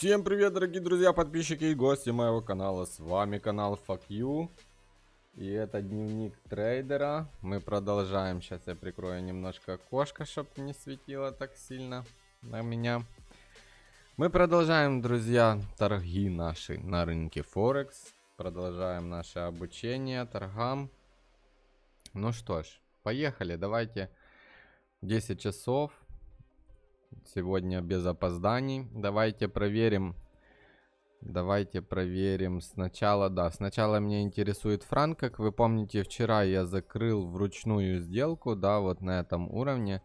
Всем привет, дорогие друзья, подписчики и гости моего канала. С вами канал Fuck И это дневник трейдера. Мы продолжаем. Сейчас я прикрою немножко окошко, чтобы не светило так сильно на меня. Мы продолжаем, друзья, торги наши на рынке Форекс. Продолжаем наше обучение торгам. Ну что ж, поехали. Давайте 10 часов сегодня без опозданий. Давайте проверим. Давайте проверим сначала, да, сначала меня интересует франк. Как вы помните, вчера я закрыл вручную сделку, да, вот на этом уровне.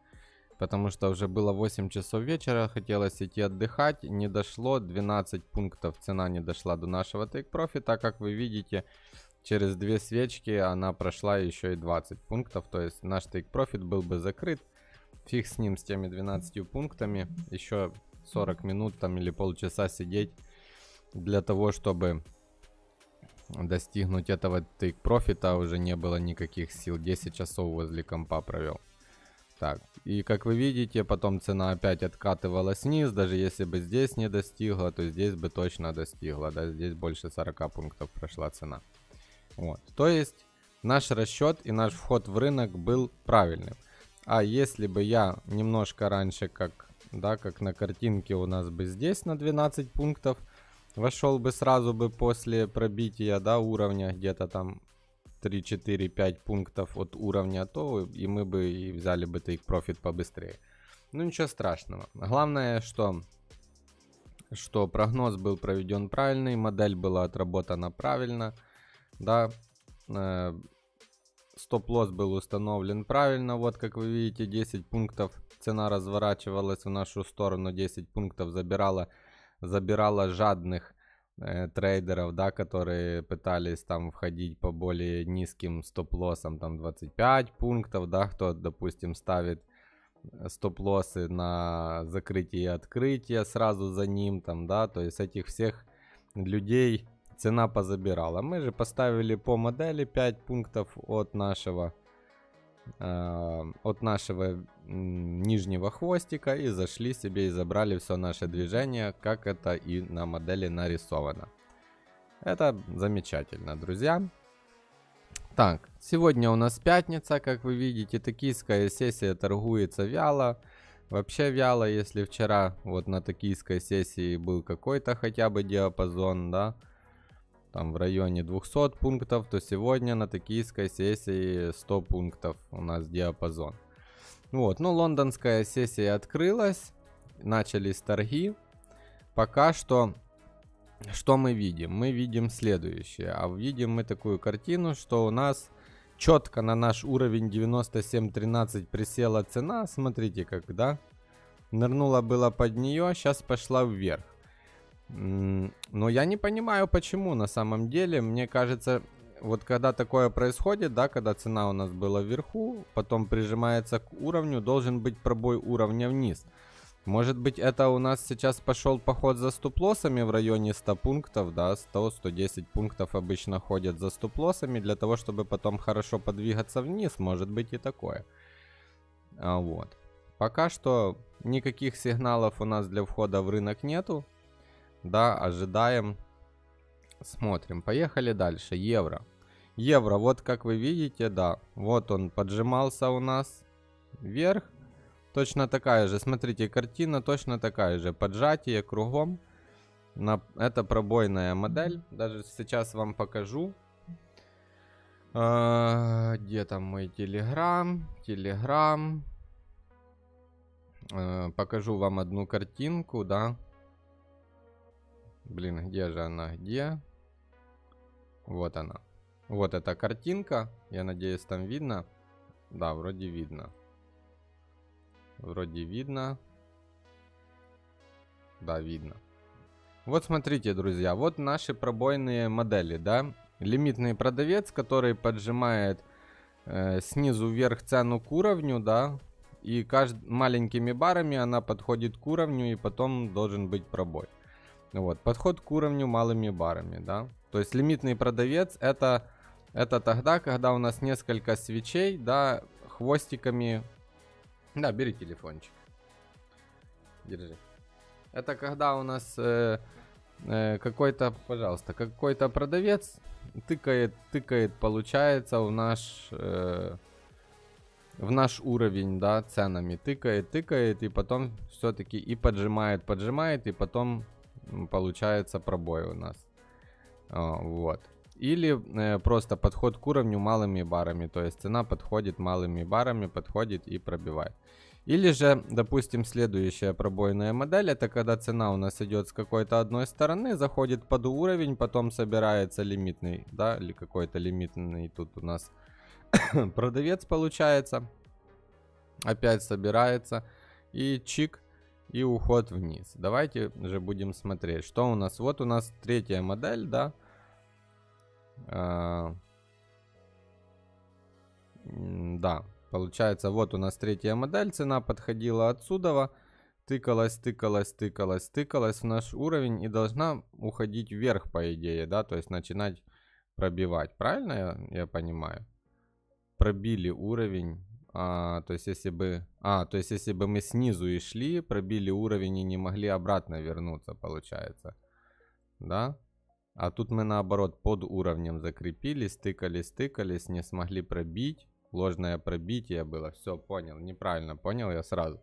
Потому что уже было 8 часов вечера, хотелось идти отдыхать, не дошло, 12 пунктов цена не дошла до нашего Take Profit, а как вы видите, через две свечки она прошла еще и 20 пунктов, то есть наш Take Profit был бы закрыт Фиг с ним, с теми 12 пунктами. Еще 40 минут там или полчаса сидеть для того, чтобы достигнуть этого тейк профита уже не было никаких сил. 10 часов возле компа провел. Так, и как вы видите, потом цена опять откатывалась вниз, даже если бы здесь не достигла, то здесь бы точно достигла, да, здесь больше 40 пунктов прошла цена. Вот, то есть наш расчет и наш вход в рынок был правильным. А если бы я немножко раньше, как, да, как на картинке у нас бы здесь на 12 пунктов, вошел бы сразу бы после пробития, да, уровня где-то там 3, 4, 5 пунктов от уровня, то и мы бы и взяли бы их профит побыстрее. Ну ничего страшного. Главное, что, что прогноз был проведен правильный, модель была отработана правильно, да, э, стоп-лосс был установлен правильно. Вот как вы видите, 10 пунктов цена разворачивалась в нашу сторону. 10 пунктов забирала, забирала жадных э, трейдеров, да, которые пытались там входить по более низким стоп-лоссам, там 25 пунктов, да, кто, допустим, ставит э, стоп-лоссы на закрытие и открытие сразу за ним, там, да, то есть этих всех людей цена позабирала. Мы же поставили по модели 5 пунктов от нашего э, от нашего нижнего хвостика и зашли себе и забрали все наше движение, как это и на модели нарисовано. Это замечательно, друзья. Так, сегодня у нас пятница, как вы видите, токийская сессия торгуется вяло. Вообще вяло, если вчера вот на токийской сессии был какой-то хотя бы диапазон, да, там в районе 200 пунктов, то сегодня на токийской сессии 100 пунктов у нас диапазон. Вот, ну лондонская сессия открылась, начались торги. Пока что, что мы видим? Мы видим следующее, а видим мы такую картину, что у нас четко на наш уровень 97.13 присела цена, смотрите как, да? Нырнула было под нее, сейчас пошла вверх. Но я не понимаю, почему на самом деле. Мне кажется, вот когда такое происходит, да, когда цена у нас была вверху, потом прижимается к уровню, должен быть пробой уровня вниз. Может быть, это у нас сейчас пошел поход за ступлосами в районе 100 пунктов, да, 100-110 пунктов обычно ходят за ступлосами для того, чтобы потом хорошо подвигаться вниз, может быть и такое. А вот. Пока что никаких сигналов у нас для входа в рынок нету, да, ожидаем, смотрим. Поехали дальше, евро. Евро, вот как вы видите, да, вот он поджимался у нас вверх. Точно такая же, смотрите, картина точно такая же, поджатие кругом. На, это пробойная модель, даже сейчас вам покажу. А, где там мой телеграм? Телеграм. А, покажу вам одну картинку, да. Блин, где же она? Где? Вот она. Вот эта картинка. Я надеюсь, там видно. Да, вроде видно. Вроде видно. Да, видно. Вот смотрите, друзья, вот наши пробойные модели, да. Лимитный продавец, который поджимает э, снизу вверх цену к уровню, да. И кажд... маленькими барами она подходит к уровню и потом должен быть пробой. Вот, подход к уровню малыми барами, да. То есть лимитный продавец это, это тогда, когда у нас несколько свечей, да, хвостиками. Да, бери телефончик. Держи. Это когда у нас э, э, какой-то, пожалуйста, какой-то продавец тыкает, тыкает, получается, в наш, э, в наш уровень, да, ценами. Тыкает, тыкает, и потом все-таки и поджимает, поджимает, и потом получается пробой у нас. А, вот. Или э, просто подход к уровню малыми барами, то есть цена подходит малыми барами, подходит и пробивает. Или же, допустим, следующая пробойная модель, это когда цена у нас идет с какой-то одной стороны, заходит под уровень, потом собирается лимитный, да, или какой-то лимитный тут у нас продавец получается. Опять собирается и чик и уход вниз. Давайте же будем смотреть, что у нас. Вот у нас третья модель, да. А, да, получается, вот у нас третья модель, цена подходила отсюда, тыкалась, тыкалась, тыкалась, тыкалась в наш уровень и должна уходить вверх, по идее, да, то есть начинать пробивать. Правильно я, я понимаю? Пробили уровень а, то есть если бы... А, то есть если бы мы снизу и шли, пробили уровень и не могли обратно вернуться, получается. Да? А тут мы наоборот под уровнем закрепились, тыкались, тыкались, не смогли пробить. Ложное пробитие было. Все, понял. Неправильно понял я сразу.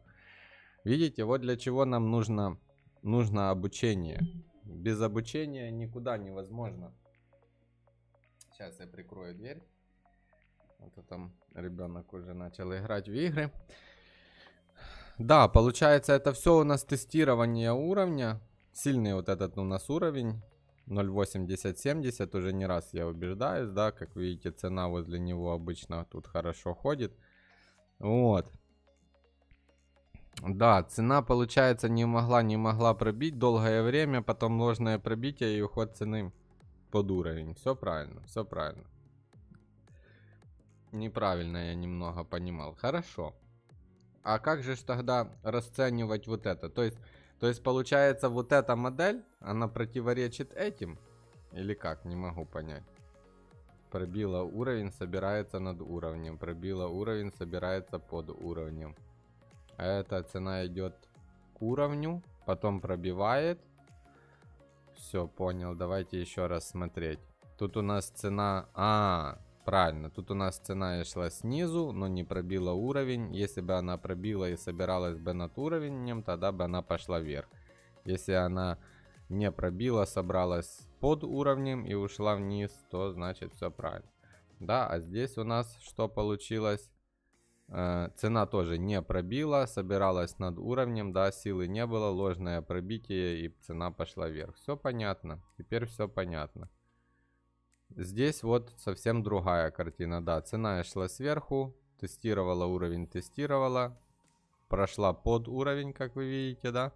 Видите, вот для чего нам нужно, нужно обучение. Без обучения никуда невозможно. Сейчас я прикрою дверь. Это там ребенок уже начал играть в игры. Да, получается, это все у нас тестирование уровня. Сильный вот этот у нас уровень. 0.8070, уже не раз я убеждаюсь, да, как видите, цена возле него обычно тут хорошо ходит. Вот. Да, цена, получается, не могла, не могла пробить долгое время, потом ложное пробитие и уход цены под уровень. Все правильно, все правильно неправильно я немного понимал. Хорошо. А как же тогда расценивать вот это? То есть, то есть получается вот эта модель, она противоречит этим? Или как? Не могу понять. Пробила уровень, собирается над уровнем. Пробила уровень, собирается под уровнем. А эта цена идет к уровню, потом пробивает. Все, понял. Давайте еще раз смотреть. Тут у нас цена... А, -а Правильно, тут у нас цена шла снизу, но не пробила уровень. Если бы она пробила и собиралась бы над уровнем, тогда бы она пошла вверх. Если она не пробила, собралась под уровнем и ушла вниз, то значит все правильно. Да, а здесь у нас что получилось? Э, цена тоже не пробила, собиралась над уровнем, да, силы не было, ложное пробитие и цена пошла вверх. Все понятно, теперь все понятно. Здесь вот совсем другая картина, да, цена шла сверху, тестировала уровень, тестировала, прошла под уровень, как вы видите, да,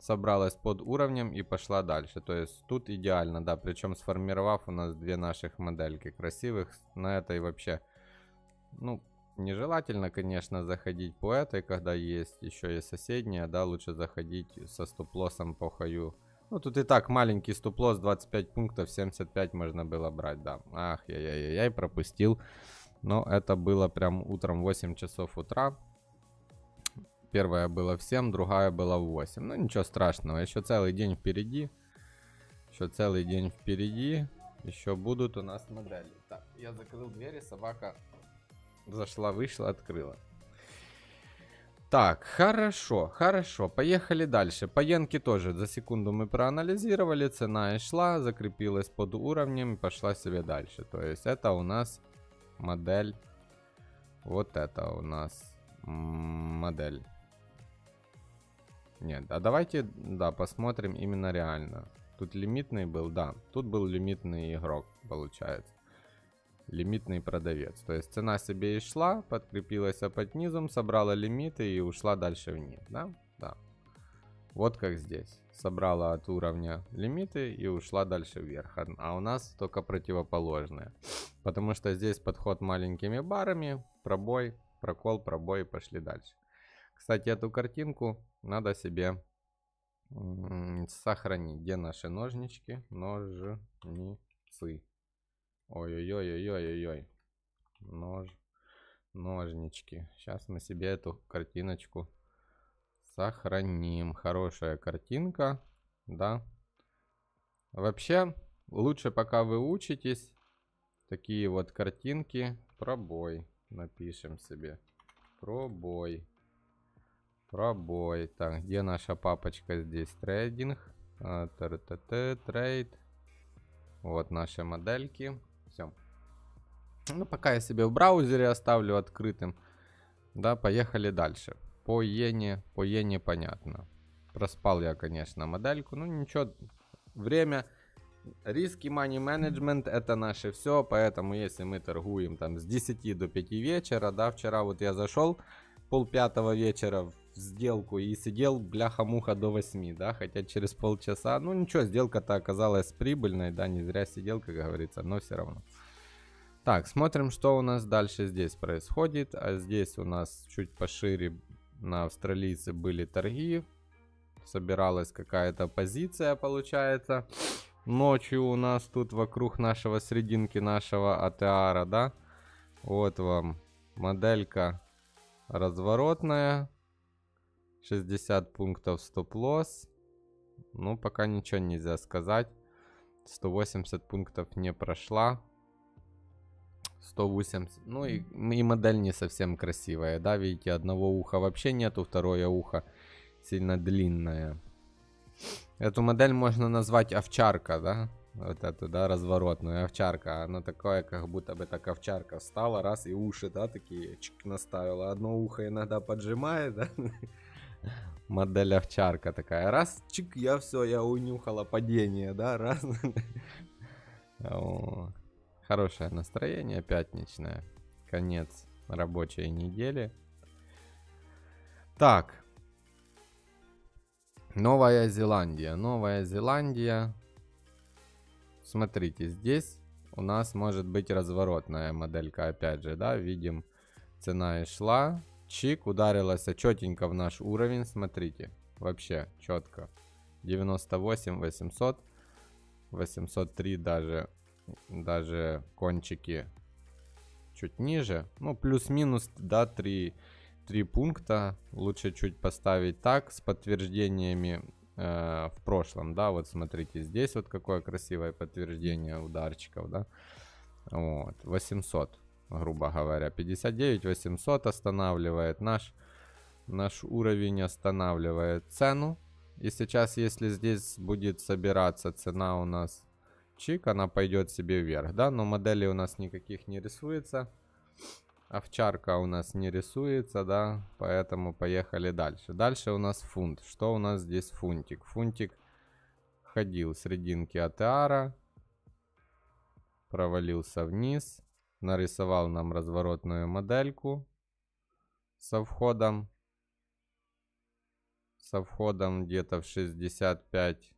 собралась под уровнем и пошла дальше. То есть тут идеально, да, причем сформировав у нас две наших модельки красивых, на этой вообще, ну, нежелательно, конечно, заходить по этой, когда есть еще и соседняя, да, лучше заходить со стоп-лоссом по хаю ну, тут и так маленький стоп-лосс, 25 пунктов, 75 можно было брать, да. Ах, я-я-я-я, пропустил. Но это было прям утром 8 часов утра. Первая была в 7, другая была в 8. Ну, ничего страшного, еще целый день впереди. Еще целый день впереди. Еще будут у нас модели. Так, я закрыл двери, собака зашла, вышла, открыла. Так, хорошо, хорошо, поехали дальше. По Янке тоже за секунду мы проанализировали, цена и шла, закрепилась под уровнем и пошла себе дальше. То есть это у нас модель, вот это у нас модель. Нет, а давайте, да, посмотрим именно реально. Тут лимитный был, да, тут был лимитный игрок, получается лимитный продавец. То есть цена себе и шла, подкрепилась под низом, собрала лимиты и ушла дальше вниз, да? Да. Вот как здесь. Собрала от уровня лимиты и ушла дальше вверх. А, а у нас только противоположное. Потому что здесь подход маленькими барами, пробой, прокол, пробой и пошли дальше. Кстати, эту картинку надо себе сохранить. Где наши ножнички? Ножницы. Ой-ой-ой-ой-ой-ой. Нож. Ножнички. Сейчас мы себе эту картиночку сохраним. Хорошая картинка. Да. Вообще, лучше пока вы учитесь, такие вот картинки. Пробой. Напишем себе. Пробой. Пробой. Так, где наша папочка здесь? Трейдинг. А, трейд. Вот наши модельки. Ну, пока я себе в браузере оставлю открытым. Да, поехали дальше. По иене, по иене понятно. Проспал я, конечно, модельку. Ну, ничего, время... Риски money management это наше все, поэтому если мы торгуем там с 10 до 5 вечера, да, вчера вот я зашел пол пятого вечера в сделку и сидел бляха-муха до 8, да, хотя через полчаса, ну ничего, сделка-то оказалась прибыльной, да, не зря сидел, как говорится, но все равно. Так, смотрим, что у нас дальше здесь происходит. А здесь у нас чуть пошире на австралийцы были торги. Собиралась какая-то позиция, получается. Ночью у нас тут вокруг нашего серединки нашего АТАра, да? Вот вам моделька разворотная. 60 пунктов стоп-лосс. Ну, пока ничего нельзя сказать. 180 пунктов не прошла. 180. Ну и, и модель не совсем красивая, да, видите, одного уха вообще нету, второе ухо сильно длинное. Эту модель можно назвать овчарка, да? Вот эту, да, разворотную овчарка. Она такое как будто бы так овчарка стала раз и уши, да, такие чик наставила. Одно ухо иногда поджимает, да? Модель овчарка такая. Раз, чик, я все, я унюхала падение, да, раз. Хорошее настроение пятничное. Конец рабочей недели. Так. Новая Зеландия. Новая Зеландия. Смотрите, здесь у нас может быть разворотная моделька, опять же, да, видим, цена и шла, чик, ударилась четенько в наш уровень, смотрите, вообще четко, 98 800, 803 даже даже кончики чуть ниже. Ну, плюс-минус, да, 3, 3 пункта. Лучше чуть поставить так, с подтверждениями э, в прошлом, да. Вот смотрите, здесь вот какое красивое подтверждение ударчиков, да. Вот, 800, грубо говоря. 59 800 останавливает наш, наш уровень, останавливает цену. И сейчас, если здесь будет собираться цена у нас чик, она пойдет себе вверх, да, но модели у нас никаких не рисуется. Овчарка у нас не рисуется, да, поэтому поехали дальше. Дальше у нас фунт. Что у нас здесь фунтик? Фунтик ходил с серединки Атеара, провалился вниз, нарисовал нам разворотную модельку со входом, со входом где-то в 65,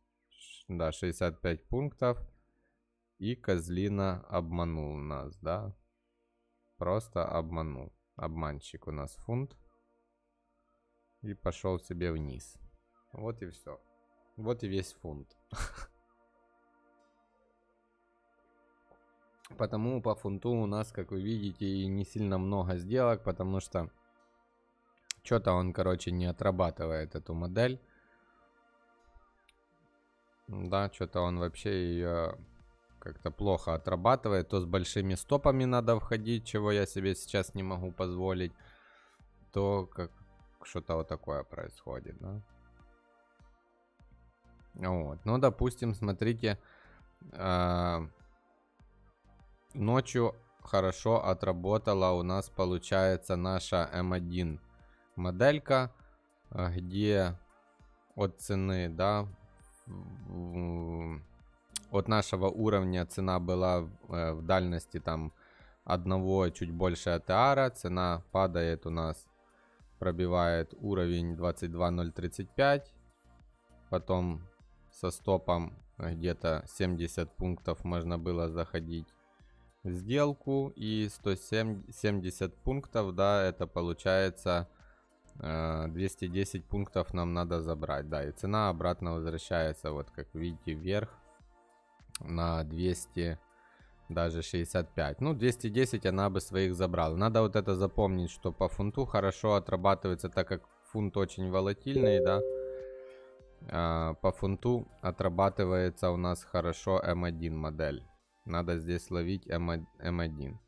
да, 65 пунктов. И козлина обманул нас, да? Просто обманул. Обманщик у нас фунт. И пошел себе вниз. Вот и все. Вот и весь фунт. Потому по фунту у нас, как вы видите, не сильно много сделок, потому что что-то он, короче, не отрабатывает эту модель. Да, что-то он вообще ее как-то плохо отрабатывает. То с большими стопами надо входить, чего я себе сейчас не могу позволить. То как что-то вот такое происходит, да. Вот. Ну, допустим, смотрите, э, ночью хорошо отработала у нас, получается, наша М1 эм моделька, э, где от цены, да, от нашего уровня цена была в э, дальности там одного чуть больше АТРа. Цена падает у нас, пробивает уровень 22035. Потом со стопом где-то 70 пунктов можно было заходить в сделку. И 170 пунктов, да, это получается 210 э, пунктов нам надо забрать. Да, и цена обратно возвращается, вот как видите, вверх на 200 даже 65. Ну, 210 она бы своих забрала. Надо вот это запомнить, что по фунту хорошо отрабатывается, так как фунт очень волатильный, да. А, по фунту отрабатывается у нас хорошо М1 эм модель. Надо здесь ловить М1. Эм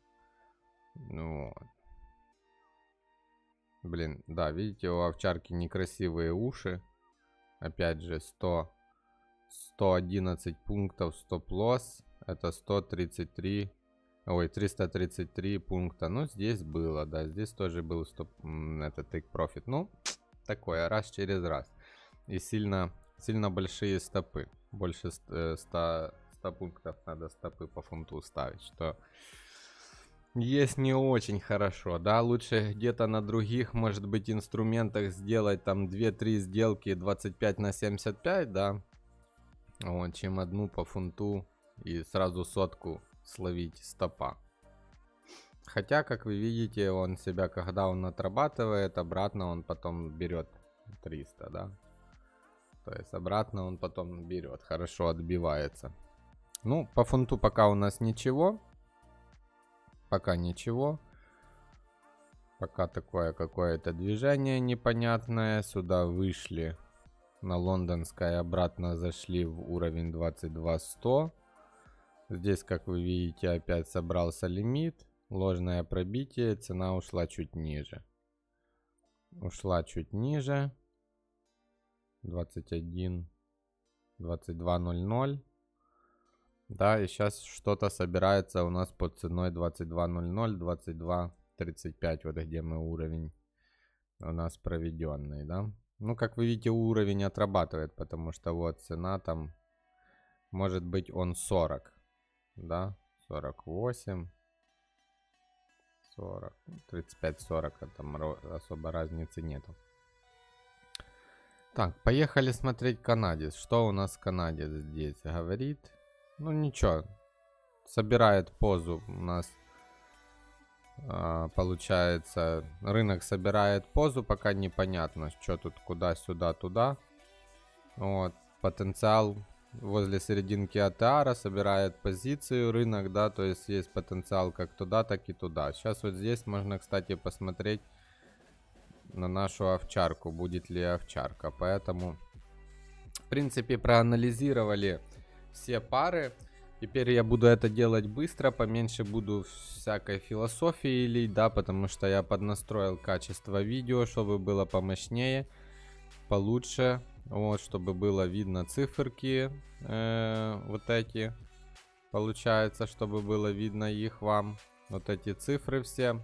ну, вот. Блин, да, видите, у овчарки некрасивые уши. Опять же, 100 111 пунктов стоп-лосс. Это 133, ой, 333 пункта. Ну, здесь было, да, здесь тоже был стоп, это take profit. Ну, такое, раз через раз. И сильно, сильно большие стопы. Больше 100, 100 э, пунктов надо стопы по фунту ставить, что есть не очень хорошо, да, лучше где-то на других, может быть, инструментах сделать там 2-3 сделки 25 на 75, да, вот, чем одну по фунту и сразу сотку словить стопа. Хотя, как вы видите, он себя, когда он отрабатывает, обратно он потом берет 300, да? То есть обратно он потом берет, хорошо отбивается. Ну, по фунту пока у нас ничего. Пока ничего. Пока такое какое-то движение непонятное. Сюда вышли на лондонской обратно зашли в уровень 22100. Здесь, как вы видите, опять собрался лимит. Ложное пробитие, цена ушла чуть ниже. Ушла чуть ниже. 21, 22.00. Да, и сейчас что-то собирается у нас под ценой 22.00, 22.35, вот где мы уровень у нас проведенный, да. Ну, как вы видите, уровень отрабатывает, потому что вот цена там, может быть, он 40, да, 48, 40, 35-40, там особо разницы нету. Так, поехали смотреть канадец. Что у нас канадец здесь говорит? Ну ничего, собирает позу у нас а, получается, рынок собирает позу, пока непонятно, что тут, куда, сюда, туда. Вот, потенциал возле серединки атара собирает позицию рынок, да, то есть есть потенциал как туда, так и туда. Сейчас вот здесь можно, кстати, посмотреть на нашу овчарку, будет ли овчарка. Поэтому, в принципе, проанализировали все пары. Теперь я буду это делать быстро, поменьше буду всякой философии или да, потому что я поднастроил качество видео, чтобы было помощнее, получше, вот, чтобы было видно циферки э, вот эти, получается, чтобы было видно их вам, вот эти цифры все,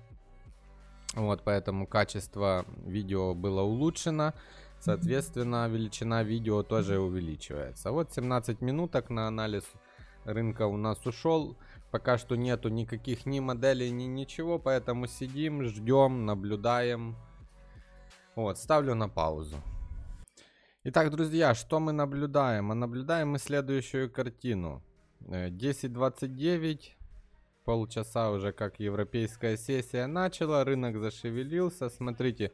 вот, поэтому качество видео было улучшено, соответственно, величина видео тоже увеличивается. Вот 17 минуток на анализ рынка у нас ушел. Пока что нету никаких ни моделей, ни ничего, поэтому сидим, ждем, наблюдаем. Вот, ставлю на паузу. Итак, друзья, что мы наблюдаем? А наблюдаем мы следующую картину. 10.29, э, полчаса уже как европейская сессия начала, рынок зашевелился. Смотрите,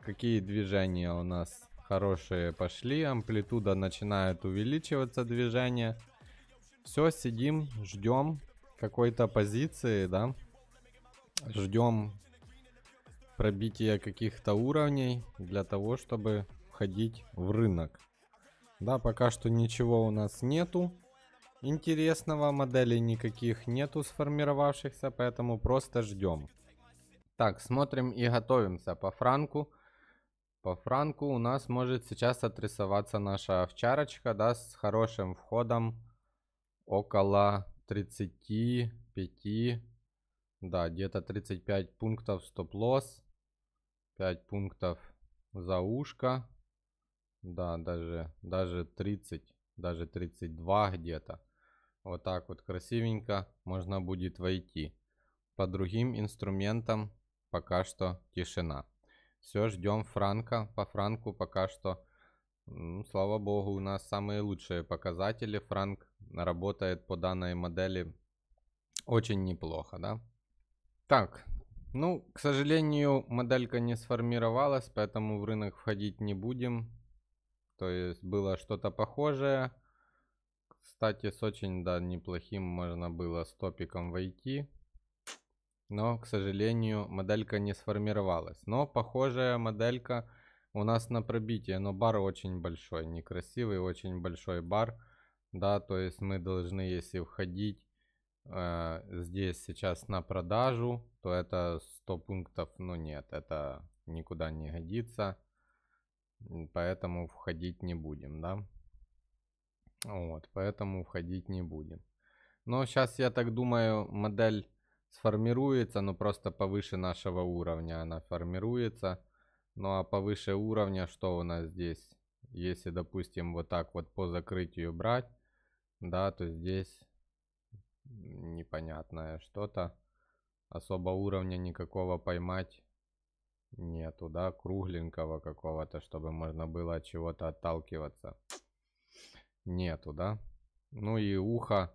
какие движения у нас хорошие пошли, амплитуда начинает увеличиваться движение. движения. Все, сидим, ждем какой-то позиции, да. Ждем пробития каких-то уровней для того, чтобы входить в рынок. Да, пока что ничего у нас нету. Интересного моделей никаких нету сформировавшихся, поэтому просто ждем. Так, смотрим и готовимся по франку. По франку у нас может сейчас отрисоваться наша овчарочка, да, с хорошим входом около 35, да, где-то 35 пунктов стоп-лосс, 5 пунктов за ушко, да, даже, даже 30, даже 32 где-то. Вот так вот красивенько можно будет войти. По другим инструментам пока что тишина. Все, ждем франка. По франку пока что ну, слава богу, у нас самые лучшие показатели. Франк работает по данной модели очень неплохо, да? Так, ну, к сожалению, моделька не сформировалась, поэтому в рынок входить не будем. То есть было что-то похожее. Кстати, с очень, да, неплохим можно было стопиком войти. Но, к сожалению, моделька не сформировалась. Но похожая моделька у нас на пробитие, но бар очень большой, некрасивый, очень большой бар. Да, то есть мы должны, если входить э, здесь сейчас на продажу, то это 100 пунктов, ну нет, это никуда не годится. Поэтому входить не будем, да. Вот, поэтому входить не будем. Но сейчас, я так думаю, модель сформируется, но просто повыше нашего уровня она формируется. Ну а повыше уровня, что у нас здесь? Если, допустим, вот так вот по закрытию брать, да, то здесь непонятное что-то. Особо уровня никакого поймать нету, да, кругленького какого-то, чтобы можно было от чего-то отталкиваться. Нету, да. Ну и ухо.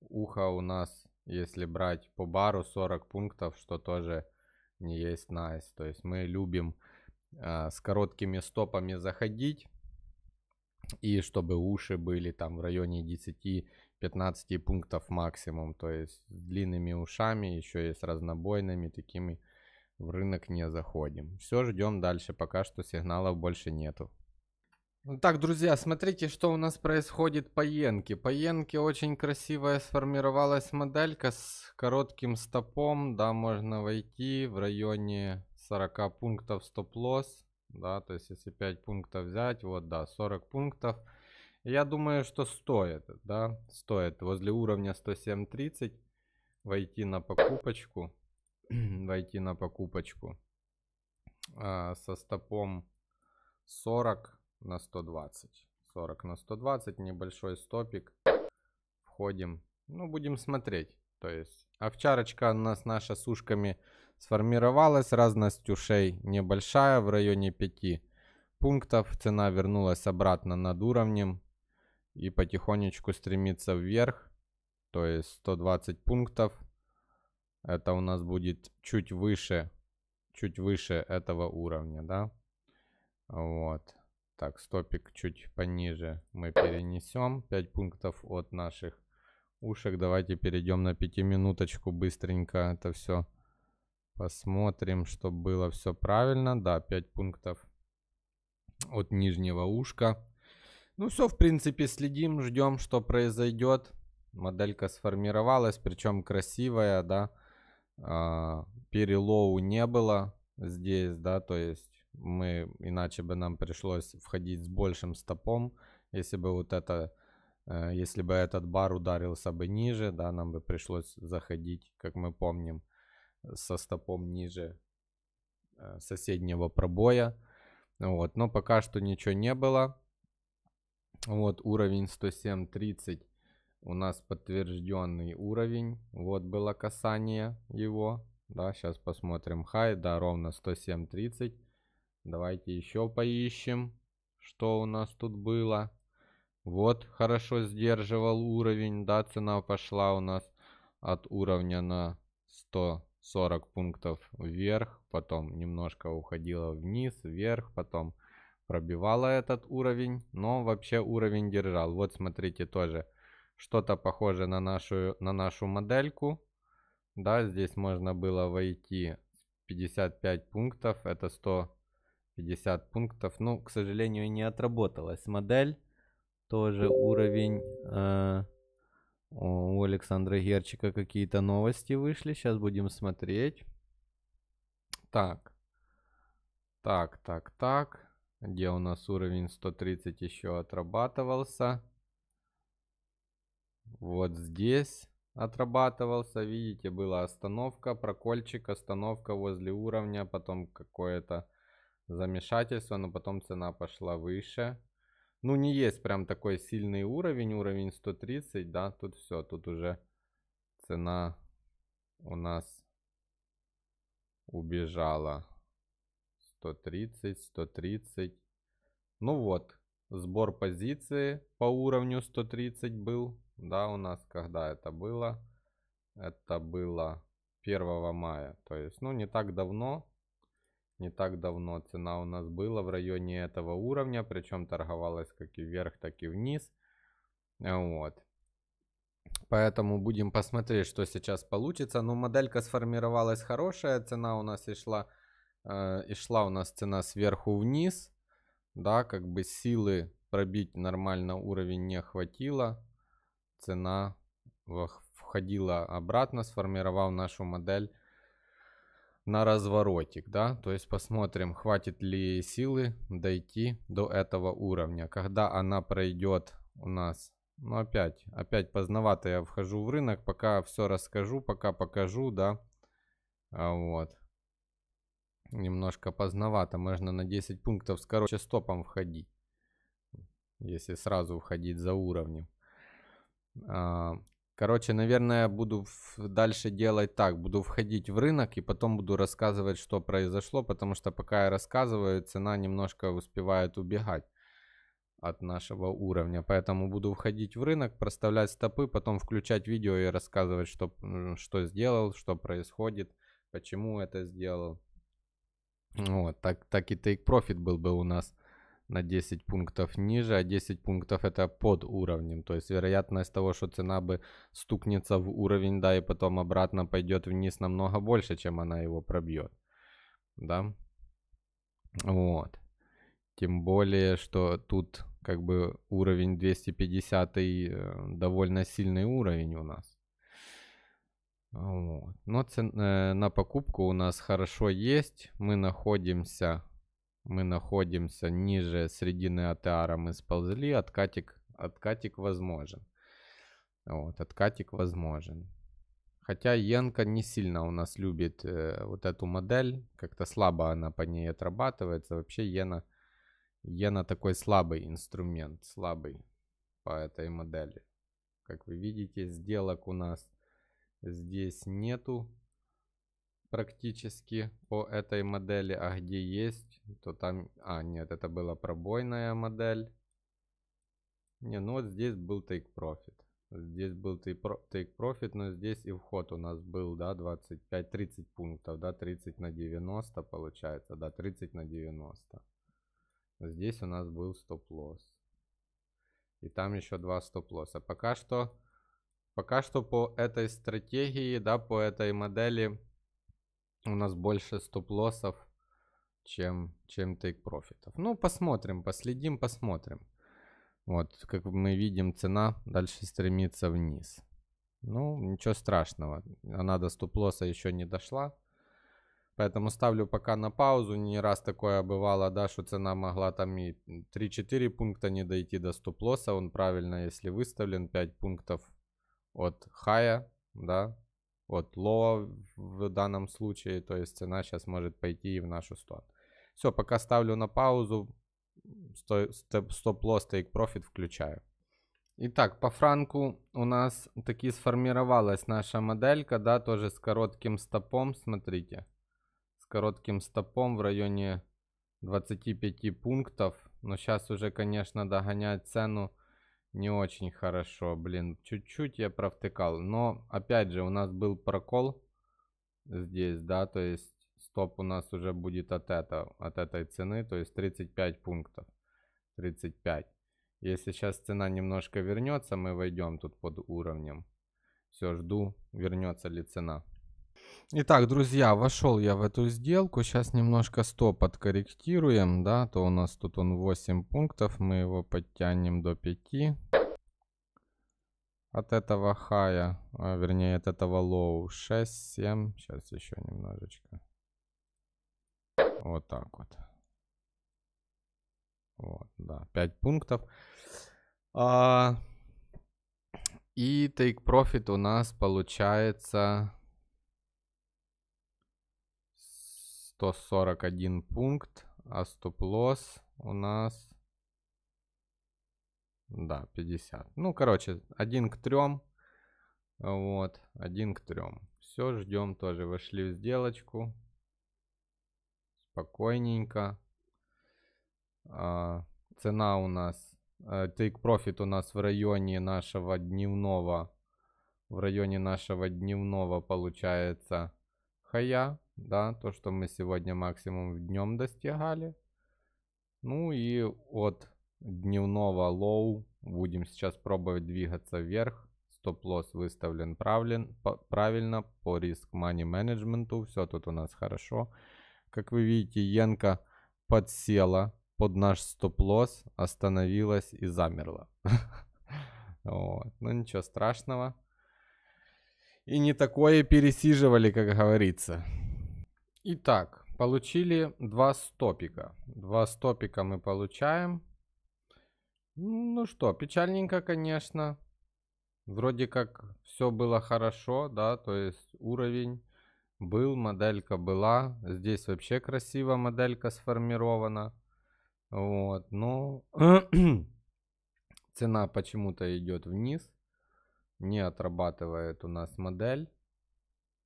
Ухо у нас, если брать по бару, 40 пунктов, что тоже не есть nice. То есть мы любим а, с короткими стопами заходить. И чтобы уши были там в районе 10-15 пунктов максимум. То есть с длинными ушами, еще и с разнобойными такими в рынок не заходим. Все, ждем дальше. Пока что сигналов больше нету. Ну так, друзья, смотрите, что у нас происходит по Йенке. По Йенке очень красивая сформировалась моделька с коротким стопом. Да, можно войти в районе 40 пунктов стоп-лосс, да, то есть если 5 пунктов взять, вот, да, 40 пунктов. Я думаю, что стоит, да, стоит возле уровня 107.30 войти на покупочку, войти на покупочку э, со стопом 40 на 120. 40 на 120, небольшой стопик, входим, ну, будем смотреть. То есть овчарочка у нас наша с ушками Сформировалась разность ушей, небольшая, в районе 5 пунктов. Цена вернулась обратно над уровнем и потихонечку стремится вверх. То есть 120 пунктов. Это у нас будет чуть выше, чуть выше этого уровня, да? Вот. Так, стопик чуть пониже мы перенесем. 5 пунктов от наших ушек. Давайте перейдем на пятиминуточку быстренько это все Посмотрим, чтобы было все правильно. Да, 5 пунктов от нижнего ушка. Ну все, в принципе, следим, ждем, что произойдет. Моделька сформировалась, причем красивая, да. А, перелоу не было здесь, да, то есть мы, иначе бы нам пришлось входить с большим стопом, если бы вот это, э, если бы этот бар ударился бы ниже, да, нам бы пришлось заходить, как мы помним со стопом ниже э, соседнего пробоя. Вот, но пока что ничего не было. Вот уровень 107.30 у нас подтвержденный уровень. Вот было касание его. Да, сейчас посмотрим хай. Да, ровно 107.30. Давайте еще поищем, что у нас тут было. Вот, хорошо сдерживал уровень. Да, цена пошла у нас от уровня на 100 40 пунктов вверх, потом немножко уходила вниз, вверх, потом пробивала этот уровень, но вообще уровень держал. Вот смотрите тоже что-то похоже на нашу, на нашу модельку. Да, здесь можно было войти 55 пунктов, это 150 пунктов. Ну, к сожалению, не отработалась модель. Тоже уровень... Э у Александра Герчика какие-то новости вышли. Сейчас будем смотреть. Так. Так, так, так. Где у нас уровень 130 еще отрабатывался? Вот здесь отрабатывался. Видите, была остановка, прокольчик, остановка возле уровня, потом какое-то замешательство, но потом цена пошла выше. Ну, не есть прям такой сильный уровень, уровень 130, да, тут все, тут уже цена у нас убежала. 130, 130. Ну вот, сбор позиции по уровню 130 был, да, у нас когда это было? Это было 1 мая, то есть, ну, не так давно, не так давно. Цена у нас была в районе этого уровня, причем торговалась как и вверх, так и вниз. Э, вот. Поэтому будем посмотреть, что сейчас получится. Но моделька сформировалась хорошая, цена у нас и шла, э, и шла у нас цена сверху вниз. Да, как бы силы пробить нормально уровень не хватило. Цена входила обратно, сформировав нашу модель на разворотик, да, то есть посмотрим, хватит ли силы дойти до этого уровня. Когда она пройдет у нас, ну опять, опять поздновато я вхожу в рынок, пока все расскажу, пока покажу, да, а вот. Немножко поздновато, можно на 10 пунктов, короче, стопом входить, если сразу входить за уровнем. А, Короче, наверное, буду дальше делать так. Буду входить в рынок и потом буду рассказывать, что произошло, потому что пока я рассказываю, цена немножко успевает убегать от нашего уровня. Поэтому буду входить в рынок, проставлять стопы, потом включать видео и рассказывать, что, что сделал, что происходит, почему это сделал. Вот, так, так и take profit был бы у нас на 10 пунктов ниже, а 10 пунктов это под уровнем. То есть вероятность того, что цена бы стукнется в уровень, да, и потом обратно пойдет вниз намного больше, чем она его пробьет. Да? Вот. Тем более, что тут как бы уровень 250 э, довольно сильный уровень у нас. Вот. Но цен, э, на покупку у нас хорошо есть. Мы находимся мы находимся ниже средины АТРа, мы сползли, откатик, откатик возможен. Вот, откатик возможен. Хотя Йенка не сильно у нас любит э, вот эту модель. Как-то слабо она по ней отрабатывается. Вообще Йена, Йена такой слабый инструмент, слабый по этой модели. Как вы видите, сделок у нас здесь нету практически по этой модели, а где есть, то там... А, нет, это была пробойная модель. Не, ну вот здесь был take profit. Здесь был take profit, но здесь и вход у нас был, да, 25-30 пунктов, да, 30 на 90 получается, да, 30 на 90. Здесь у нас был стоп-лосс. И там еще два стоп-лосса. Пока что, пока что по этой стратегии, да, по этой модели у нас больше стоп-лоссов, чем, чем тейк-профитов. Ну, посмотрим, последим, посмотрим. Вот, как мы видим, цена дальше стремится вниз. Ну, ничего страшного. Она до стоп-лосса еще не дошла. Поэтому ставлю пока на паузу. Не раз такое бывало, да, что цена могла там и 3-4 пункта не дойти до стоп-лосса. Он правильно, если выставлен 5 пунктов от хая, да, от ло в данном случае, то есть цена сейчас может пойти и в нашу сторону. Все, пока ставлю на паузу, стоп-лосс, тейк-профит включаю. Итак, по франку у нас таки сформировалась наша моделька, да, тоже с коротким стопом, смотрите. С коротким стопом в районе 25 пунктов. Но сейчас уже, конечно, догонять цену не очень хорошо, блин. Чуть-чуть я провтыкал. Но, опять же, у нас был прокол здесь, да, то есть стоп у нас уже будет от этого, от этой цены, то есть 35 пунктов. 35. Если сейчас цена немножко вернется, мы войдем тут под уровнем. Все, жду, вернется ли цена. Итак, друзья, вошел я в эту сделку. Сейчас немножко стоп откорректируем, да, то у нас тут он 8 пунктов, мы его подтянем до 5. От этого хая, вернее от этого лоу 6, 7, сейчас еще немножечко. Вот так вот. Вот, да, 5 пунктов. А, и take profit у нас получается 141 пункт, а стоп-лосс у нас... Да, 50. Ну, короче, 1 к 3. Вот, 1 к 3. Все, ждем тоже. Вошли в сделочку. Спокойненько. А, цена у нас... Э, take Profit у нас в районе нашего дневного... В районе нашего дневного получается хая да, то, что мы сегодня максимум днем достигали. Ну и от дневного лоу будем сейчас пробовать двигаться вверх. Стоп-лосс выставлен правлен, по, правильно по риск-мани менеджменту. Все тут у нас хорошо. Как вы видите, Йенка подсела под наш стоп-лосс, остановилась и замерла. Ну ничего страшного. И не такое пересиживали, как говорится. Итак, получили два стопика. Два стопика мы получаем. Ну что, печальненько, конечно. Вроде как все было хорошо, да, то есть уровень был, моделька была. Здесь вообще красиво моделька сформирована. Вот, но цена почему-то идет вниз. Не отрабатывает у нас модель,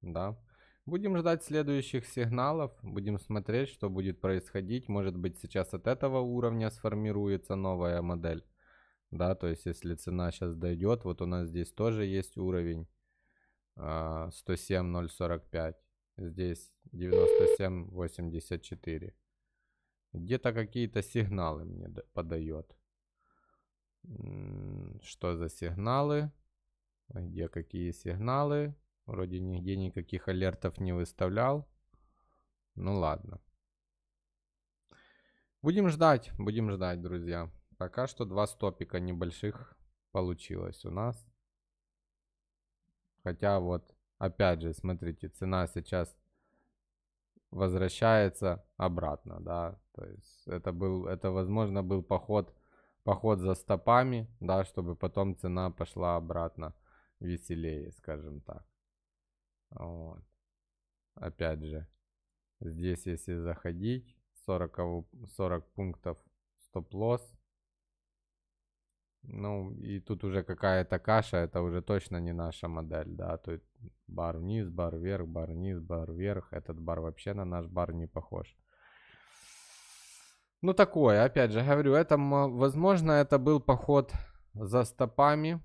да. Будем ждать следующих сигналов, будем смотреть, что будет происходить. Может быть сейчас от этого уровня сформируется новая модель. Да, то есть если цена сейчас дойдет, вот у нас здесь тоже есть уровень 107.045, а, здесь 97.84. Где-то какие-то сигналы мне подает. Что за сигналы? Где какие сигналы? Вроде нигде никаких алертов не выставлял. Ну ладно. Будем ждать, будем ждать, друзья. Пока что два стопика небольших получилось у нас. Хотя вот, опять же, смотрите, цена сейчас возвращается обратно, да. То есть это был, это возможно был поход, поход за стопами, да, чтобы потом цена пошла обратно веселее, скажем так. Вот. Опять же, здесь если заходить, 40, 40 пунктов стоп-лосс. Ну, и тут уже какая-то каша, это уже точно не наша модель, да. Тут бар вниз, бар вверх, бар вниз, бар вверх. Этот бар вообще на наш бар не похож. Ну, такое, опять же, говорю, это, возможно, это был поход за стопами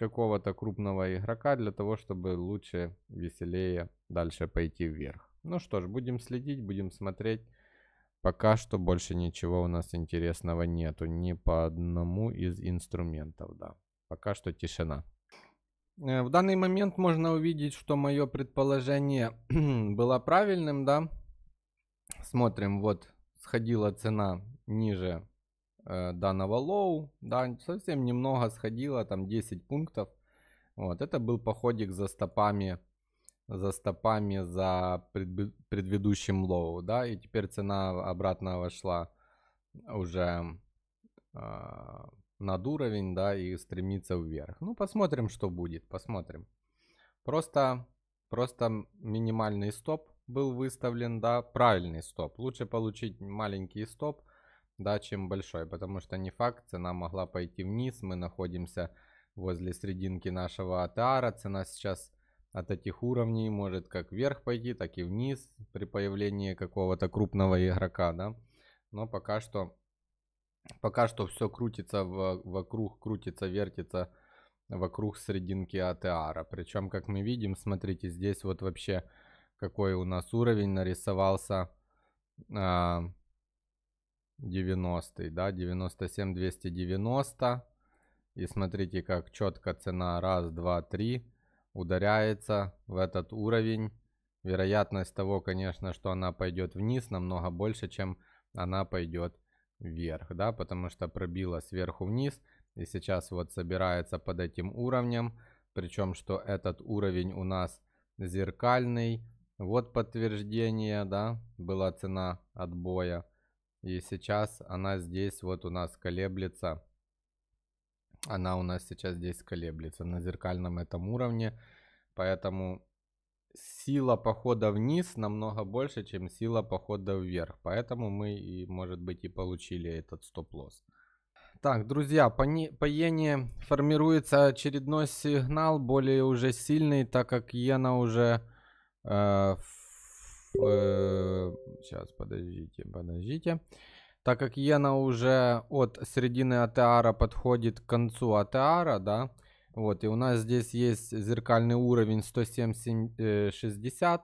какого-то крупного игрока для того, чтобы лучше, веселее дальше пойти вверх. Ну что ж, будем следить, будем смотреть. Пока что больше ничего у нас интересного нету, ни по одному из инструментов, да. Пока что тишина. Э, в данный момент можно увидеть, что мое предположение было правильным, да. Смотрим, вот сходила цена ниже Э, данного лоу. Да, совсем немного сходило, там 10 пунктов. Вот, это был походик за стопами, за стопами за пред, предыдущим лоу, да, и теперь цена обратно вошла уже э, над уровень, да, и стремится вверх. Ну, посмотрим, что будет, посмотрим. Просто, просто минимальный стоп был выставлен, да, правильный стоп. Лучше получить маленький стоп, да, чем большой, потому что не факт, цена могла пойти вниз, мы находимся возле серединки нашего атара, цена сейчас от этих уровней может как вверх пойти, так и вниз при появлении какого-то крупного игрока, да, но пока что, пока что все крутится в, вокруг, крутится, вертится вокруг серединки АТРа, причем, как мы видим, смотрите, здесь вот вообще какой у нас уровень нарисовался, а, 90, да, 97 290. И смотрите, как четко цена раз, два, три ударяется в этот уровень. Вероятность того, конечно, что она пойдет вниз, намного больше, чем она пойдет вверх, да, потому что пробила сверху вниз и сейчас вот собирается под этим уровнем, причем что этот уровень у нас зеркальный. Вот подтверждение, да, была цена отбоя. И сейчас она здесь вот у нас колеблется. Она у нас сейчас здесь колеблется на зеркальном этом уровне. Поэтому сила похода вниз намного больше, чем сила похода вверх. Поэтому мы, и, может быть, и получили этот стоп-лосс. Так, друзья, по, не, по иене формируется очередной сигнал, более уже сильный, так как иена уже э, э, сейчас, подождите, подождите. Так как иена уже от середины АТАРа подходит к концу АТАРа, да, вот, и у нас здесь есть зеркальный уровень 107.60, э,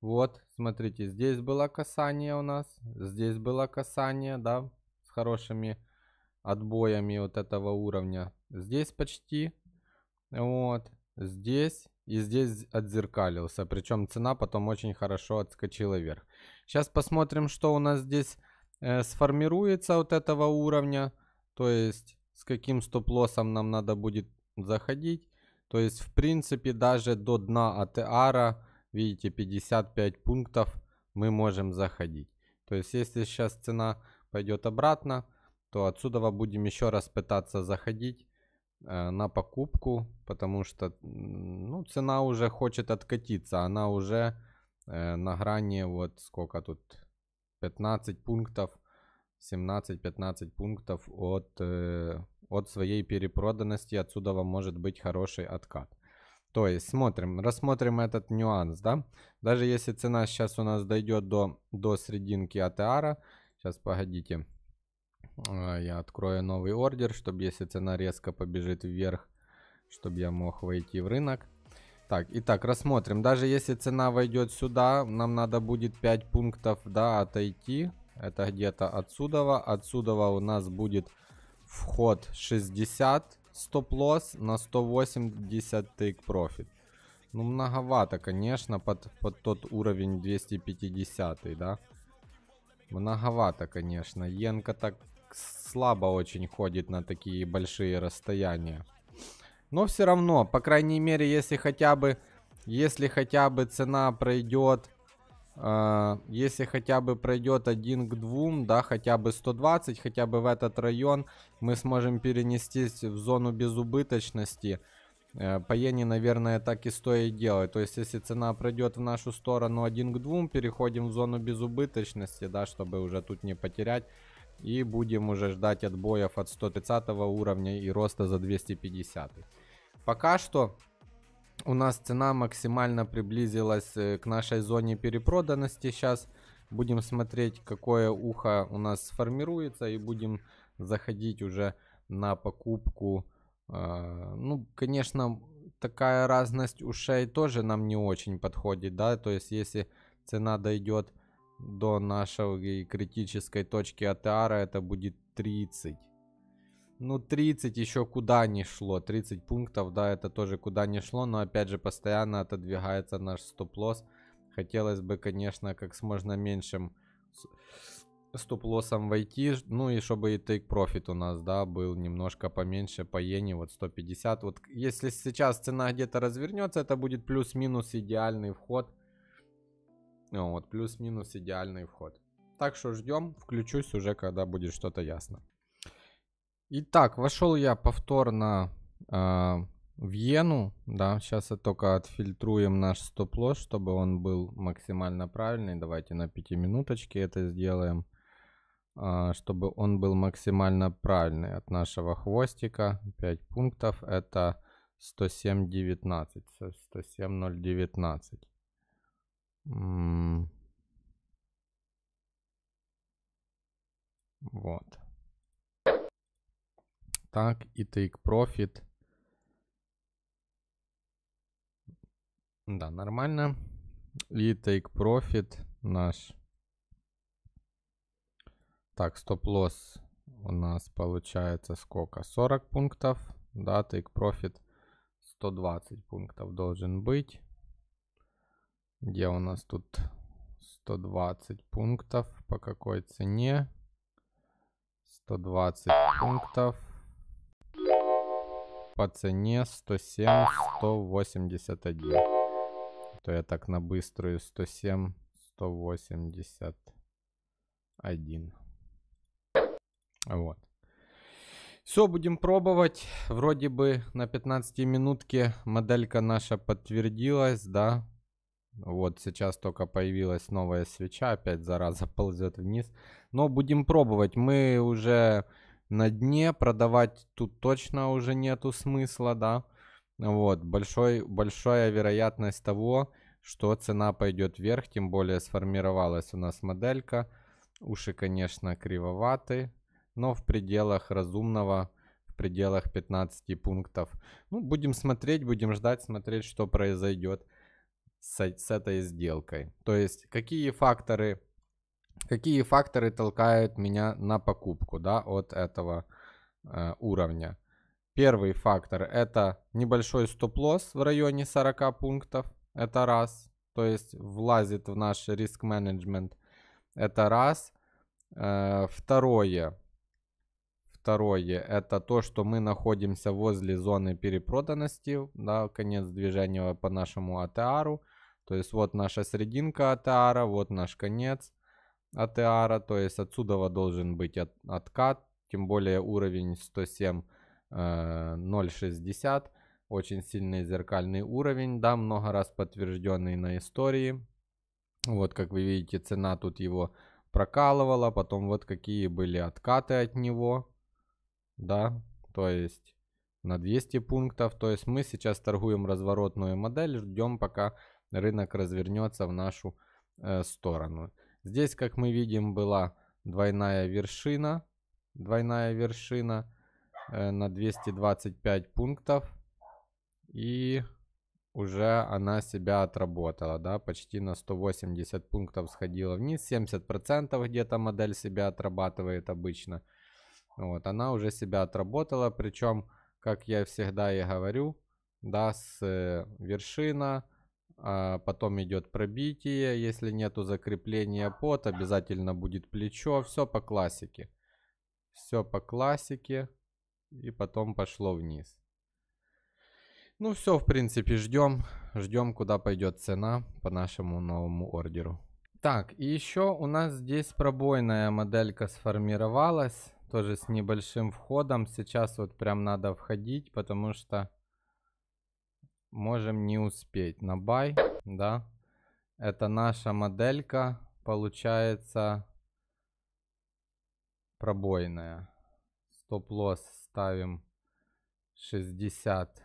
вот, смотрите, здесь было касание у нас, здесь было касание, да, с хорошими отбоями вот этого уровня. Здесь почти, вот, здесь и здесь отзеркалился. Причем цена потом очень хорошо отскочила вверх. Сейчас посмотрим, что у нас здесь э, сформируется от этого уровня. То есть с каким стоп-лоссом нам надо будет заходить. То есть в принципе даже до дна АТР, видите, 55 пунктов мы можем заходить. То есть если сейчас цена пойдет обратно, то отсюда будем еще раз пытаться заходить Э, на покупку, потому что ну, цена уже хочет откатиться, она уже э, на грани вот сколько тут 15 пунктов, 17-15 пунктов от, э, от своей перепроданности, отсюда вам может быть хороший откат. То есть смотрим, рассмотрим этот нюанс, да. Даже если цена сейчас у нас дойдет до, до срединки АТАра, сейчас погодите, а, я открою новый ордер, чтобы если цена резко побежит вверх, чтобы я мог войти в рынок. Так, итак, рассмотрим. Даже если цена войдет сюда, нам надо будет 5 пунктов, да, отойти. Это где-то отсюда. Отсюда у нас будет вход 60 стоп-лосс на 180 тейк профит. Ну, многовато, конечно, под, под тот уровень 250, да. Многовато, конечно. Йенка так слабо очень ходит на такие большие расстояния. Но все равно, по крайней мере, если хотя бы, если хотя бы цена пройдет, э, если хотя бы пройдет 1 к 2, да, хотя бы 120, хотя бы в этот район, мы сможем перенестись в зону безубыточности. Э, по иене, наверное, так и стоит делать. То есть, если цена пройдет в нашу сторону 1 к 2, переходим в зону безубыточности, да, чтобы уже тут не потерять. И будем уже ждать отбоев от 130 уровня и роста за 250. Пока что у нас цена максимально приблизилась э, к нашей зоне перепроданности. Сейчас будем смотреть, какое ухо у нас сформируется и будем заходить уже на покупку. А, ну, конечно, такая разность ушей тоже нам не очень подходит, да, то есть если цена дойдет до нашей критической точки АТР это будет 30. Ну, 30 еще куда не шло. 30 пунктов, да, это тоже куда не шло. Но, опять же, постоянно отодвигается наш стоп-лосс. Хотелось бы, конечно, как с можно меньшим стоп-лоссом войти. Ну, и чтобы и тейк-профит у нас, да, был немножко поменьше по иене, вот 150. Вот если сейчас цена где-то развернется, это будет плюс-минус идеальный вход ну вот, плюс-минус идеальный вход. Так что ждем, включусь уже, когда будет что-то ясно. Итак, вошел я повторно э, в Йену, да, сейчас только отфильтруем наш стоп-лосс, чтобы он был максимально правильный. Давайте на 5 минуточки это сделаем, э, чтобы он был максимально правильный от нашего хвостика. 5 пунктов, это 107.19, 107.019. Вот. Так, и take profit. Да, нормально. И take profit наш. Так, стоп-лосс у нас получается сколько? 40 пунктов. Да, take profit 120 пунктов должен быть. Где у нас тут 120 пунктов? По какой цене? 120 пунктов. По цене 107, 181. То я так на быструю 107, 181. Вот. Все, будем пробовать. Вроде бы на 15 минутке моделька наша подтвердилась, да, вот сейчас только появилась новая свеча, опять зараза ползет вниз. Но будем пробовать. Мы уже на дне, продавать тут точно уже нету смысла, да. Вот, большой, большая вероятность того, что цена пойдет вверх, тем более сформировалась у нас моделька. Уши, конечно, кривоваты, но в пределах разумного, в пределах 15 пунктов. Ну, будем смотреть, будем ждать, смотреть, что произойдет с, с этой сделкой. То есть какие факторы, какие факторы толкают меня на покупку да, от этого э, уровня. Первый фактор это небольшой стоп-лосс в районе 40 пунктов. Это раз. То есть влазит в наш риск менеджмент. Это раз. Э, второе. Второе – это то, что мы находимся возле зоны перепроданности, да, конец движения по нашему АТРу. То есть вот наша серединка АТАРа, вот наш конец АТАРа. То есть отсюда должен быть от, откат, тем более уровень 107.060 э, Очень сильный зеркальный уровень, да, много раз подтвержденный на истории. Вот, как вы видите, цена тут его прокалывала, потом вот какие были откаты от него, да, то есть на 200 пунктов. То есть мы сейчас торгуем разворотную модель, ждем пока рынок развернется в нашу э, сторону. Здесь, как мы видим, была двойная вершина. Двойная вершина э, на 225 пунктов. И уже она себя отработала, да, почти на 180 пунктов сходила вниз, 70% где-то модель себя отрабатывает обычно. Вот, она уже себя отработала, причем, как я всегда и говорю, да, с э, вершина, а, потом идет пробитие, если нету закрепления под, обязательно будет плечо. Все по классике. Все по классике. И потом пошло вниз. Ну все, в принципе, ждем. Ждем, куда пойдет цена по нашему новому ордеру. Так, и еще у нас здесь пробойная моделька сформировалась. Тоже с небольшим входом. Сейчас вот прям надо входить, потому что можем не успеть на бай, да. Это наша моделька, получается, пробойная. Стоп-лосс ставим 60,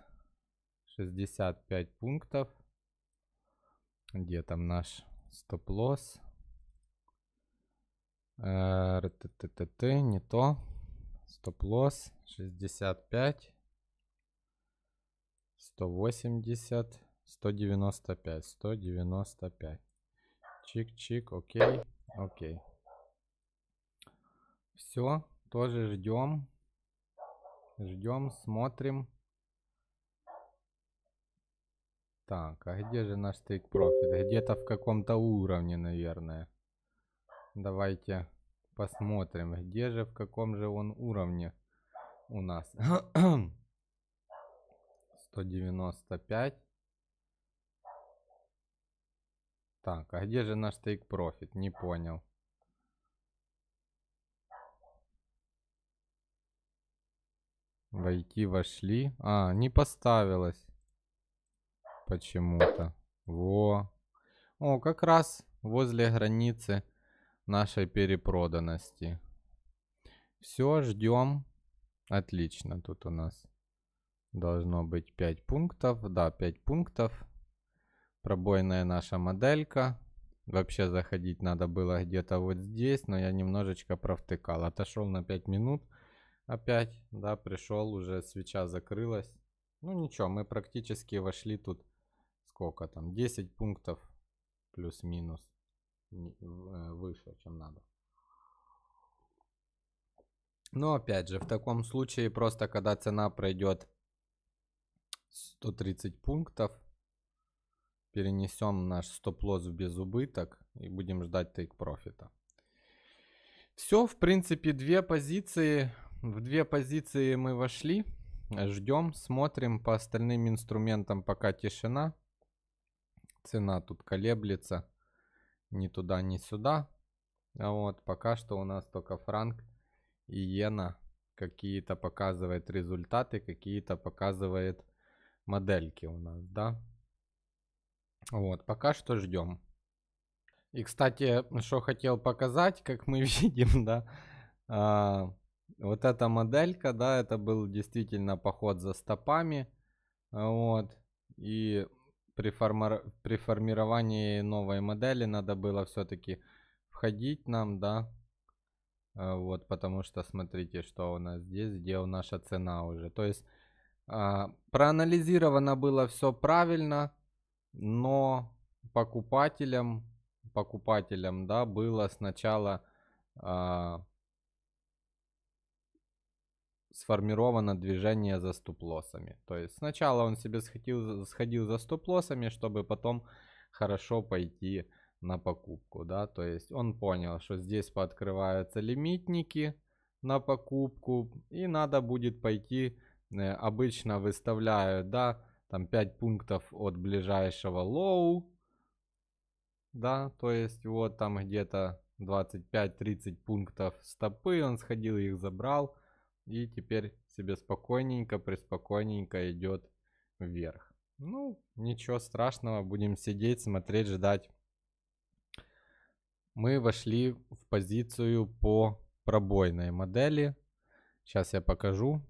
65 пунктов. Где там наш стоп-лосс? Э, не то. Стоп-лосс 65. 180, 195, 195. Чик-чик, окей, окей. Все, тоже ждем. Ждем, смотрим. Так, а где же наш стейк профит? Где-то в каком-то уровне, наверное. Давайте посмотрим, где же, в каком же он уровне у нас. 195. Так, а где же наш тейк профит? Не понял. Войти, вошли. А, не поставилось. Почему-то. Во. О, как раз возле границы нашей перепроданности. Все, ждем. Отлично тут у нас. Должно быть 5 пунктов. Да, 5 пунктов. Пробойная наша моделька. Вообще заходить надо было где-то вот здесь, но я немножечко провтыкал. Отошел на 5 минут опять, да, пришел, уже свеча закрылась. Ну ничего, мы практически вошли тут сколько там, 10 пунктов плюс-минус э, выше, чем надо. Но опять же, в таком случае просто когда цена пройдет 130 пунктов. Перенесем наш стоп-лосс в безубыток и будем ждать тейк-профита. Все, в принципе, две позиции. В две позиции мы вошли. Ждем, смотрим по остальным инструментам, пока тишина. Цена тут колеблется ни туда, ни сюда. А вот пока что у нас только франк и иена какие-то показывает результаты, какие-то показывает модельки у нас, да. Вот, пока что ждем. И, кстати, что хотел показать, как мы видим, да, а, вот эта моделька, да, это был действительно поход за стопами, а, вот, и при, форми... при формировании новой модели надо было все-таки входить нам, да, а, вот, потому что смотрите, что у нас здесь, где наша цена уже, то есть а, проанализировано было все правильно, но покупателям, покупателям да, было сначала э, сформировано движение за стоп-лоссами. То есть сначала он себе сходил, сходил за стоп-лоссами, чтобы потом хорошо пойти на покупку. Да? То есть он понял, что здесь пооткрываются лимитники на покупку и надо будет пойти Э, обычно выставляют, да, там 5 пунктов от ближайшего лоу, да, то есть вот там где-то 25-30 пунктов стопы, он сходил их забрал и теперь себе спокойненько, приспокойненько идет вверх. Ну, ничего страшного, будем сидеть, смотреть, ждать. Мы вошли в позицию по пробойной модели. Сейчас я покажу.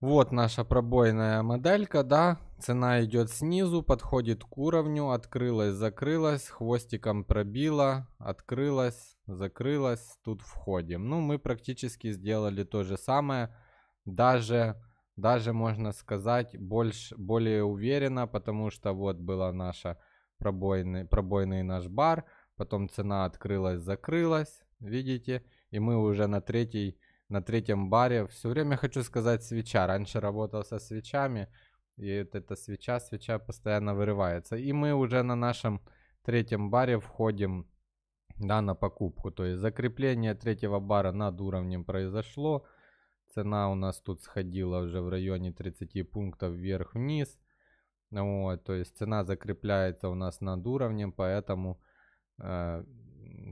Вот наша пробойная моделька, да. Цена идет снизу, подходит к уровню, открылась, закрылась, хвостиком пробила, открылась, закрылась, тут входим. Ну, мы практически сделали то же самое, даже, даже можно сказать, больше, более уверенно, потому что вот была наша пробойный, пробойный наш бар, потом цена открылась, закрылась, видите, и мы уже на третий на третьем баре. Все время хочу сказать свеча. Раньше работал со свечами, и вот эта свеча, свеча постоянно вырывается. И мы уже на нашем третьем баре входим да, на покупку. То есть закрепление третьего бара над уровнем произошло. Цена у нас тут сходила уже в районе 30 пунктов вверх-вниз. Вот, то есть цена закрепляется у нас над уровнем, поэтому э,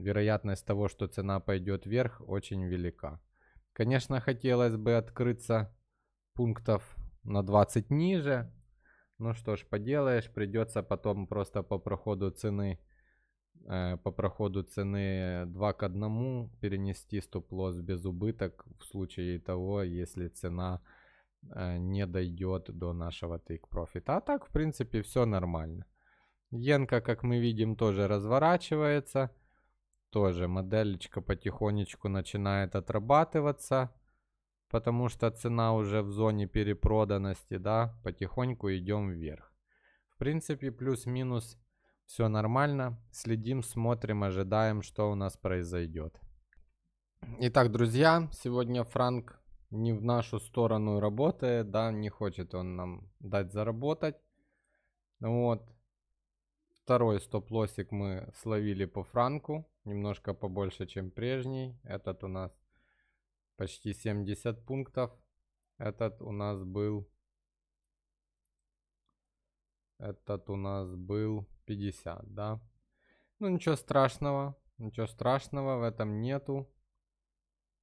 вероятность того, что цена пойдет вверх, очень велика. Конечно, хотелось бы открыться пунктов на 20 ниже. Ну что ж, поделаешь, придется потом просто по проходу цены э, по проходу цены 2 к 1 перенести стоп-лосс без убыток в случае того, если цена э, не дойдет до нашего take-profit. А так, в принципе, все нормально. Йенка, как мы видим, тоже разворачивается тоже моделечка потихонечку начинает отрабатываться, потому что цена уже в зоне перепроданности, да, потихоньку идем вверх. В принципе, плюс-минус все нормально, следим, смотрим, ожидаем, что у нас произойдет. Итак, друзья, сегодня Франк не в нашу сторону работает, да, не хочет он нам дать заработать. Вот. Второй стоп-лоссик мы словили по франку немножко побольше, чем прежний. Этот у нас почти 70 пунктов. Этот у нас был... Этот у нас был 50, да? Ну, ничего страшного. Ничего страшного в этом нету.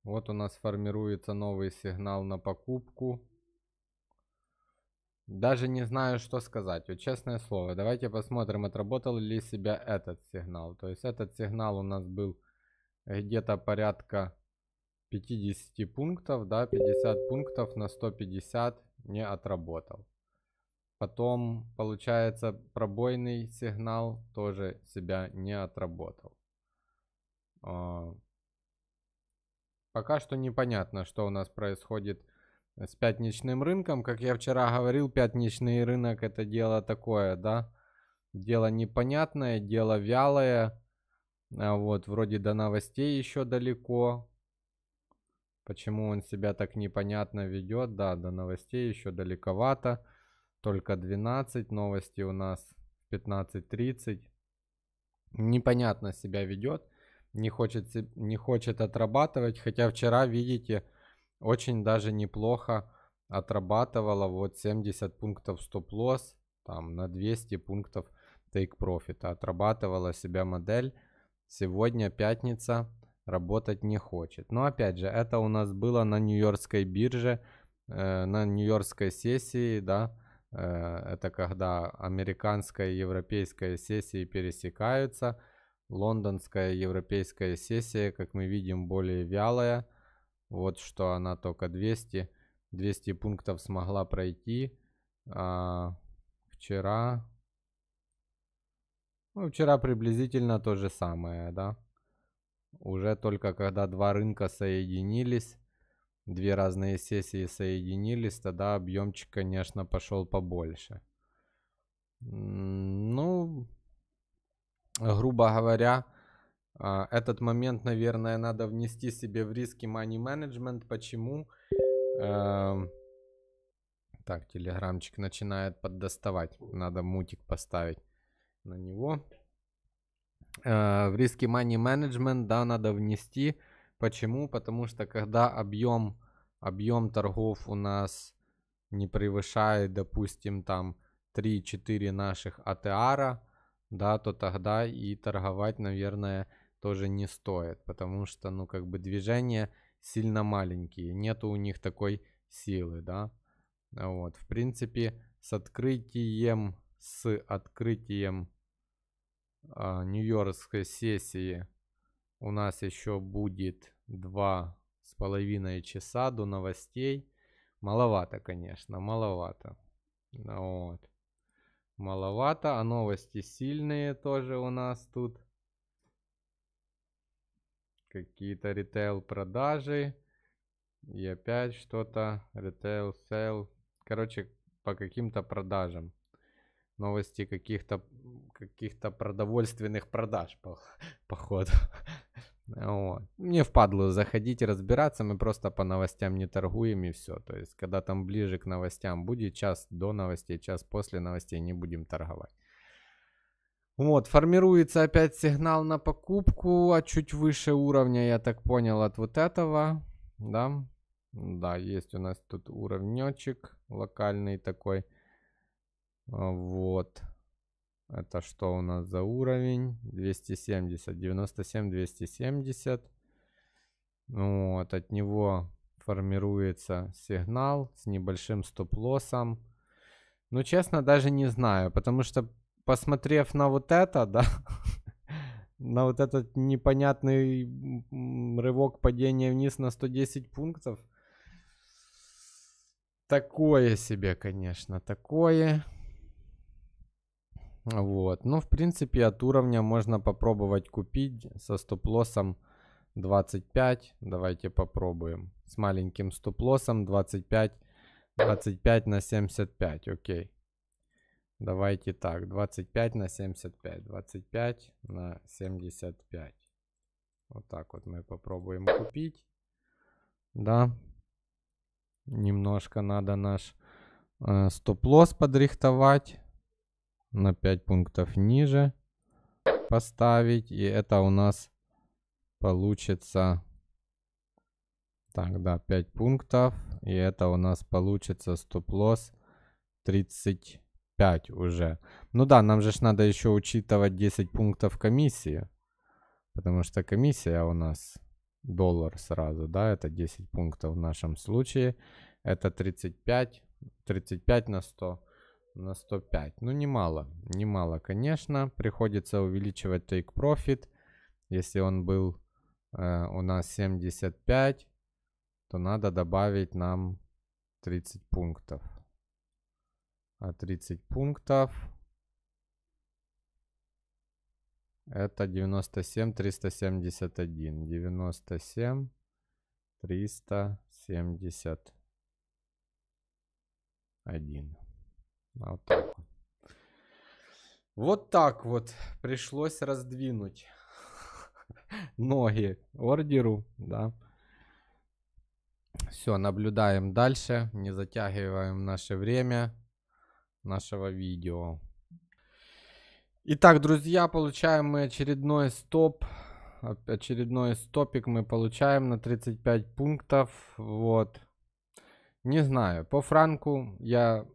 Вот у нас формируется новый сигнал на покупку. Даже не знаю, что сказать. Вот честное слово. Давайте посмотрим, отработал ли себя этот сигнал. То есть этот сигнал у нас был э, где-то порядка 50 пунктов, да, 50 пунктов на 150 не отработал. Потом, получается, пробойный сигнал тоже себя не отработал. А, пока что непонятно, что у нас происходит с пятничным рынком. Как я вчера говорил, пятничный рынок это дело такое, да. Дело непонятное, дело вялое. А вот, вроде до новостей еще далеко. Почему он себя так непонятно ведет? Да, до новостей еще далековато. Только 12, новости у нас 15.30. Непонятно себя ведет, не хочет, не хочет отрабатывать. Хотя вчера, видите, очень даже неплохо отрабатывала вот 70 пунктов стоп-лосс, там на 200 пунктов тейк профит Отрабатывала себя модель. Сегодня пятница, работать не хочет. Но опять же, это у нас было на Нью-Йоркской бирже, э, на Нью-Йоркской сессии, да, э, это когда американская и европейская сессии пересекаются, лондонская и европейская сессия, как мы видим, более вялая, вот что она только 200. 200 пунктов смогла пройти. А, вчера... Ну, вчера приблизительно то же самое, да. Уже только когда два рынка соединились, две разные сессии соединились, тогда объемчик, конечно, пошел побольше. Ну, грубо говоря, а, этот момент, наверное, надо внести себе в риски money management. Почему? Эм, так, телеграмчик начинает поддоставать. Надо мутик поставить на него. Э, в риски money management, да, надо внести. Почему? Потому что когда объем, объем торгов у нас не превышает, допустим, там 3-4 наших АТРа, да, то тогда и торговать, наверное, тоже не стоит, потому что, ну, как бы движения сильно маленькие, нету у них такой силы, да. А вот, в принципе, с открытием, с открытием э, Нью-Йоркской сессии у нас еще будет два с половиной часа до новостей. Маловато, конечно, маловато. Вот. Маловато, а новости сильные тоже у нас тут какие-то ритейл продажи. И опять что-то. Ритейл, сейл. Короче, по каким-то продажам. Новости каких-то каких-то продовольственных продаж, по, походу. Вот. Мне впадло заходить разбираться, мы просто по новостям не торгуем и все. То есть, когда там ближе к новостям будет, час до новостей, час после новостей не будем торговать. Вот, формируется опять сигнал на покупку, а чуть выше уровня, я так понял, от вот этого, да. Да, есть у нас тут уровнечек локальный такой. А, вот. Это что у нас за уровень? 270, 97, 270. Вот, от него формируется сигнал с небольшим стоп-лоссом. Ну, честно, даже не знаю, потому что посмотрев на вот это, да, на вот этот непонятный рывок падения вниз на 110 пунктов, такое себе, конечно, такое. Вот. Ну, в принципе, от уровня можно попробовать купить со стоп-лоссом 25. Давайте попробуем. С маленьким стоп-лоссом 25, 25 на 75. Окей. Давайте так, 25 на 75, 25 на 75. Вот так вот мы попробуем купить. Да. Немножко надо наш э, стоп-лосс подрихтовать. На 5 пунктов ниже поставить. И это у нас получится... Так, да, 5 пунктов. И это у нас получится стоп-лосс 30 5 уже. Ну да, нам же ж надо еще учитывать 10 пунктов комиссии. Потому что комиссия у нас доллар сразу, да, это 10 пунктов в нашем случае. Это 35, 35 на 100, на 105. Ну, немало, немало, конечно. Приходится увеличивать take profit. Если он был э, у нас 75, то надо добавить нам 30 пунктов. 30 а, пунктов. Это 97 371. 97 371. Вот так вот. Вот так вот пришлось раздвинуть ноги ордеру, да. Все, наблюдаем дальше, не затягиваем наше время нашего видео. Итак, друзья, получаем мы очередной стоп. Очередной стопик мы получаем на 35 пунктов. Вот. Не знаю, по франку я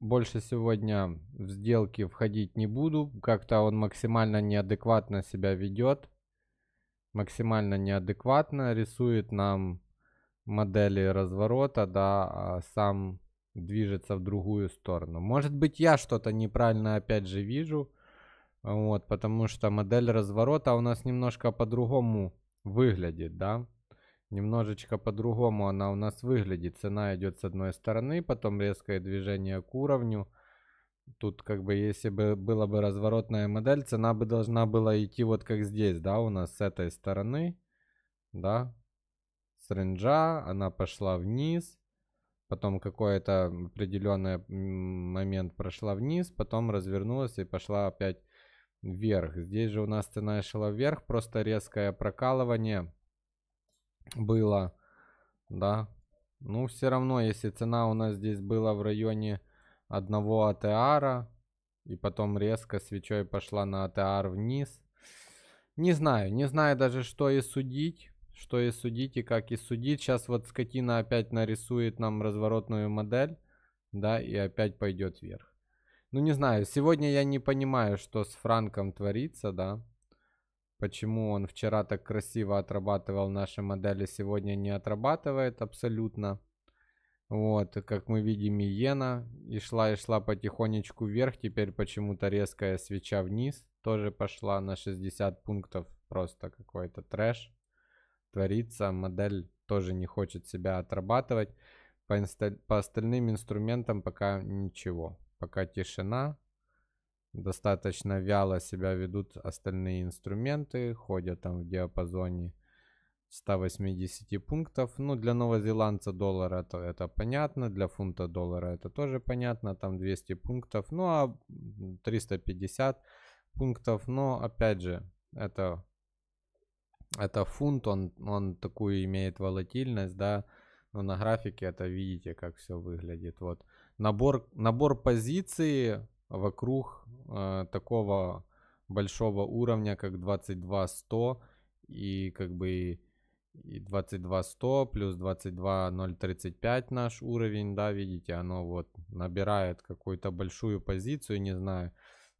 больше сегодня в сделки входить не буду. Как-то он максимально неадекватно себя ведет. Максимально неадекватно рисует нам модели разворота, да, а сам движется в другую сторону. Может быть, я что-то неправильно опять же вижу. Вот, потому что модель разворота у нас немножко по-другому выглядит, да. Немножечко по-другому она у нас выглядит. Цена идет с одной стороны, потом резкое движение к уровню. Тут как бы если бы была бы разворотная модель, цена бы должна была идти вот как здесь, да, у нас с этой стороны, да. С ренджа она пошла вниз потом какой-то определенный момент прошла вниз, потом развернулась и пошла опять вверх. Здесь же у нас цена шла вверх, просто резкое прокалывание было, да. Ну, все равно, если цена у нас здесь была в районе одного АТРа, и потом резко свечой пошла на АТР вниз. Не знаю, не знаю даже, что и судить. Что и судить, и как и судить. Сейчас вот скотина опять нарисует нам разворотную модель, да, и опять пойдет вверх. Ну, не знаю, сегодня я не понимаю, что с Франком творится, да. Почему он вчера так красиво отрабатывал наши модели, сегодня не отрабатывает абсолютно. Вот, как мы видим, иена. И шла, и шла потихонечку вверх. Теперь почему-то резкая свеча вниз. Тоже пошла на 60 пунктов. Просто какой-то трэш творится, модель тоже не хочет себя отрабатывать. По, инста... по остальным инструментам пока ничего, пока тишина. Достаточно вяло себя ведут остальные инструменты, ходят там в диапазоне 180 пунктов. Ну, для новозеландца доллара то это понятно, для фунта доллара это тоже понятно, там 200 пунктов, ну а 350 пунктов, но опять же, это это фунт, он, он такую имеет волатильность, да, но на графике это видите, как все выглядит. Вот набор, набор позиций вокруг э, такого большого уровня, как 22100 и как бы и 22100 плюс 22035 наш уровень, да, видите, оно вот набирает какую-то большую позицию, не знаю,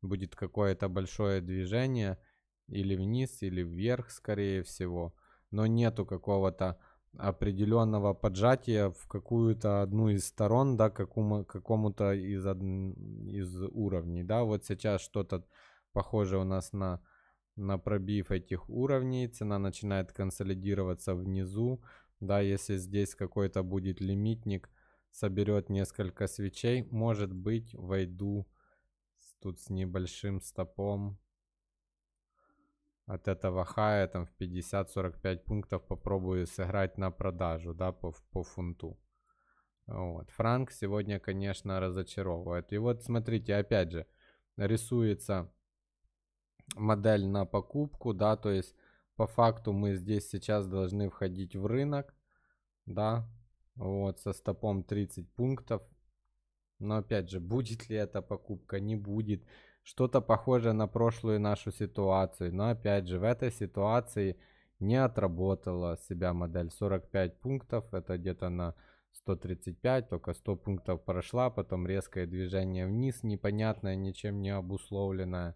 будет какое-то большое движение – или вниз, или вверх, скорее всего. Но нету какого-то определенного поджатия в какую-то одну из сторон, да, какому, какому-то из, из уровней, да, вот сейчас что-то похоже у нас на, на пробив этих уровней, цена начинает консолидироваться внизу, да, если здесь какой-то будет лимитник, соберет несколько свечей, может быть, войду тут с небольшим стопом, от этого хая там в 50-45 пунктов попробую сыграть на продажу, да, по, по фунту. Вот. Франк сегодня, конечно, разочаровывает. И вот смотрите, опять же, рисуется модель на покупку, да, то есть по факту мы здесь сейчас должны входить в рынок, да, вот со стопом 30 пунктов. Но опять же, будет ли эта покупка, не будет что-то похожее на прошлую нашу ситуацию. Но опять же, в этой ситуации не отработала себя модель. 45 пунктов, это где-то на 135, только 100 пунктов прошла, потом резкое движение вниз, непонятное, ничем не обусловленное.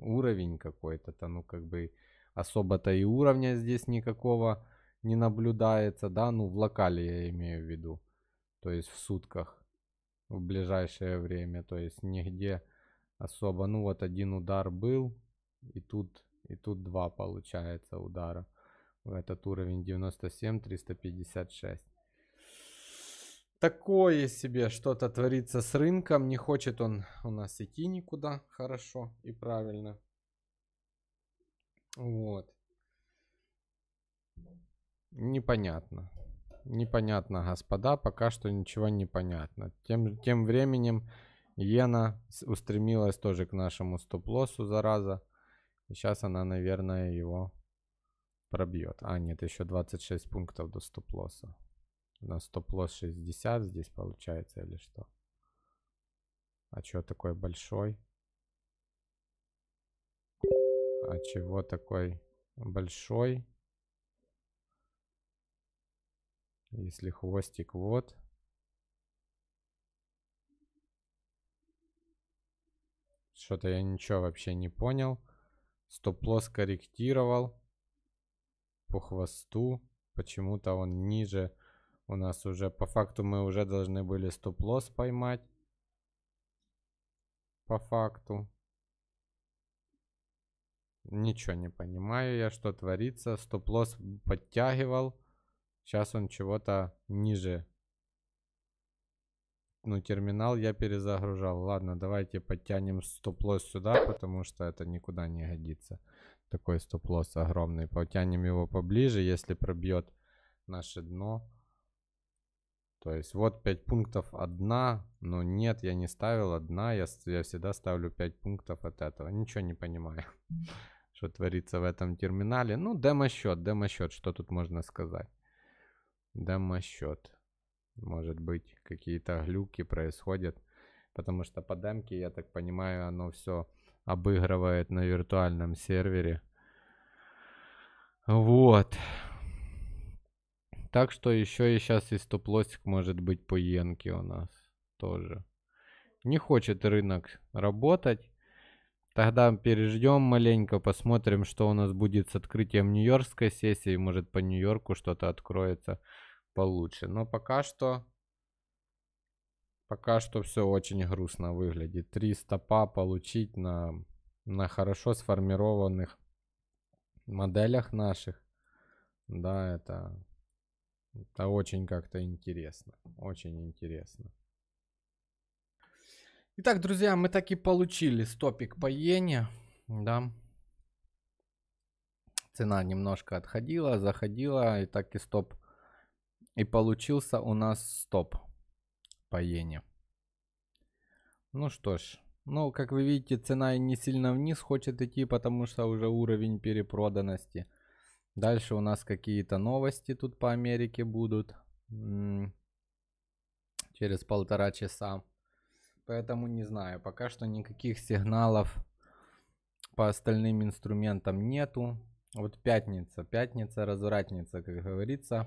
Уровень какой-то-то, ну как бы особо-то и уровня здесь никакого не наблюдается, да, ну в локале я имею в виду, то есть в сутках в ближайшее время. То есть нигде особо. Ну вот один удар был, и тут, и тут два получается удара. Этот уровень 97, 356. Такое себе что-то творится с рынком. Не хочет он у нас идти никуда. Хорошо и правильно. Вот. Непонятно. Непонятно, господа, пока что ничего не понятно. Тем, тем временем иена устремилась тоже к нашему стоп-лоссу, зараза. И сейчас она, наверное, его пробьет. А, нет, еще 26 пунктов до стоп-лосса. На стоп-лосс 60 здесь получается или что? А чего такой большой? А чего такой большой? Если хвостик вот. Что-то я ничего вообще не понял. Стоп-лосс корректировал. По хвосту. Почему-то он ниже. У нас уже по факту мы уже должны были стоп-лосс поймать. По факту. Ничего не понимаю я, что творится. Стоп-лосс подтягивал. Сейчас он чего-то ниже. Ну, терминал я перезагружал. Ладно, давайте подтянем стоп-лосс сюда, потому что это никуда не годится. Такой стоп-лосс огромный. Потянем его поближе, если пробьет наше дно. То есть вот 5 пунктов одна, но нет, я не ставил одна, я, я всегда ставлю 5 пунктов от этого. Ничего не понимаю, что творится в этом терминале. Ну, демо-счет, демо-счет, что тут можно сказать. Домосчет. Может быть, какие-то глюки происходят. Потому что по демке, я так понимаю, оно все обыгрывает на виртуальном сервере. Вот. Так что еще и сейчас истоплосик может быть по Йенке у нас тоже. Не хочет рынок работать. Тогда переждем маленько, посмотрим, что у нас будет с открытием Нью-Йоркской сессии. Может, по Нью-Йорку что-то откроется получше. Но пока что... Пока что все очень грустно выглядит. Три стопа получить на, на хорошо сформированных моделях наших. Да, это, это очень как-то интересно. Очень интересно. Итак, друзья, мы так и получили стопик поения, Да. Цена немножко отходила, заходила. И так и стоп и получился у нас стоп по иене. Ну что ж, ну как вы видите, цена не сильно вниз хочет идти, потому что уже уровень перепроданности. Дальше у нас какие-то новости тут по Америке будут через полтора часа. Поэтому не знаю, пока что никаких сигналов по остальным инструментам нету. Вот пятница, пятница, развратница, как говорится.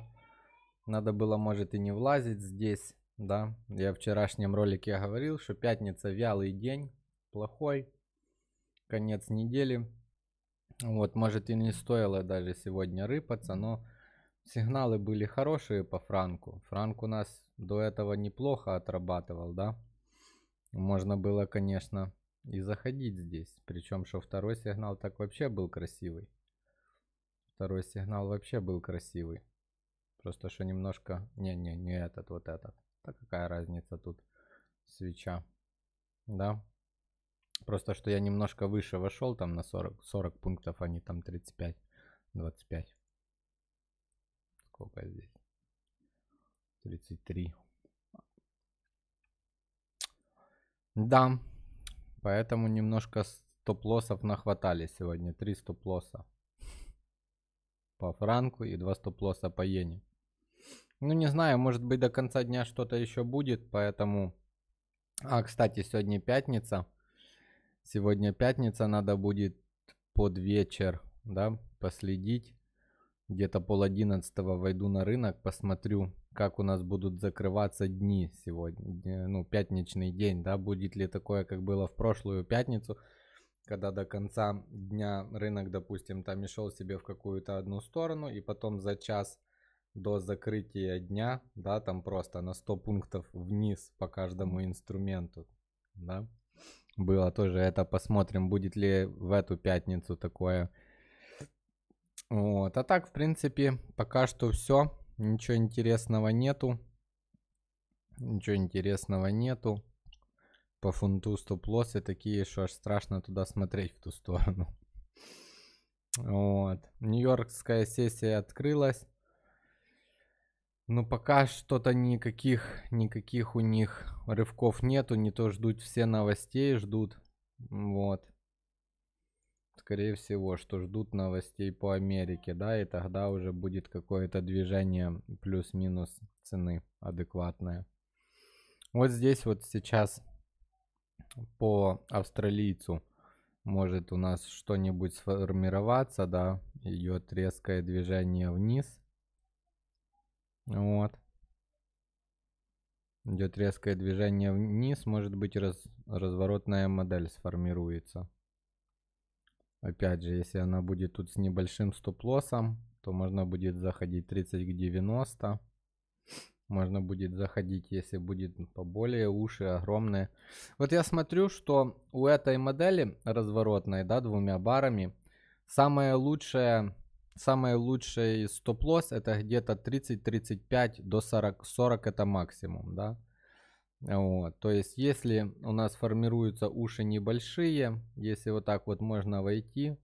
Надо было, может, и не влазить здесь, да. Я в вчерашнем ролике говорил, что пятница вялый день, плохой, конец недели. Вот, может, и не стоило даже сегодня рыпаться, но сигналы были хорошие по франку. Франк у нас до этого неплохо отрабатывал, да. Можно было, конечно, и заходить здесь. Причем, что второй сигнал так вообще был красивый. Второй сигнал вообще был красивый. Просто что немножко... Не-не, не этот, вот этот. Так какая разница тут свеча. Да. Просто что я немножко выше вошел там на 40, 40 пунктов, а не там 35, 25. Сколько здесь? 33. Да, поэтому немножко стоп-лоссов нахватали сегодня. Три стоп-лосса по франку и два стоп-лосса по иене. Ну, не знаю, может быть, до конца дня что-то еще будет, поэтому... А, кстати, сегодня пятница. Сегодня пятница, надо будет под вечер, да, последить. Где-то пол одиннадцатого войду на рынок, посмотрю, как у нас будут закрываться дни сегодня, ну, пятничный день, да, будет ли такое, как было в прошлую пятницу, когда до конца дня рынок, допустим, там и шел себе в какую-то одну сторону, и потом за час до закрытия дня, да, там просто на 100 пунктов вниз по каждому инструменту, да, было тоже это, посмотрим, будет ли в эту пятницу такое. Вот, а так, в принципе, пока что все, ничего интересного нету, ничего интересного нету. По фунту стоп-лоссы такие, что аж страшно туда смотреть в ту сторону. Вот. Нью-Йоркская сессия открылась. Но пока что-то никаких, никаких у них рывков нету. Не то ждут все новостей, ждут. Вот. Скорее всего, что ждут новостей по Америке, да, и тогда уже будет какое-то движение плюс-минус цены адекватное. Вот здесь вот сейчас по австралийцу может у нас что-нибудь сформироваться, да, идет резкое движение вниз. Вот. Идет резкое движение вниз, может быть раз, разворотная модель сформируется. Опять же, если она будет тут с небольшим стоп-лоссом, то можно будет заходить 30 к 90. Можно будет заходить, если будет поболее уши огромные. Вот я смотрю, что у этой модели разворотной, да, двумя барами, самая лучшая Самый лучший стоп-лосс это где-то 30-35 до 40. 40 это максимум, да. Вот. То есть, если у нас формируются уши небольшие, если вот так вот можно войти,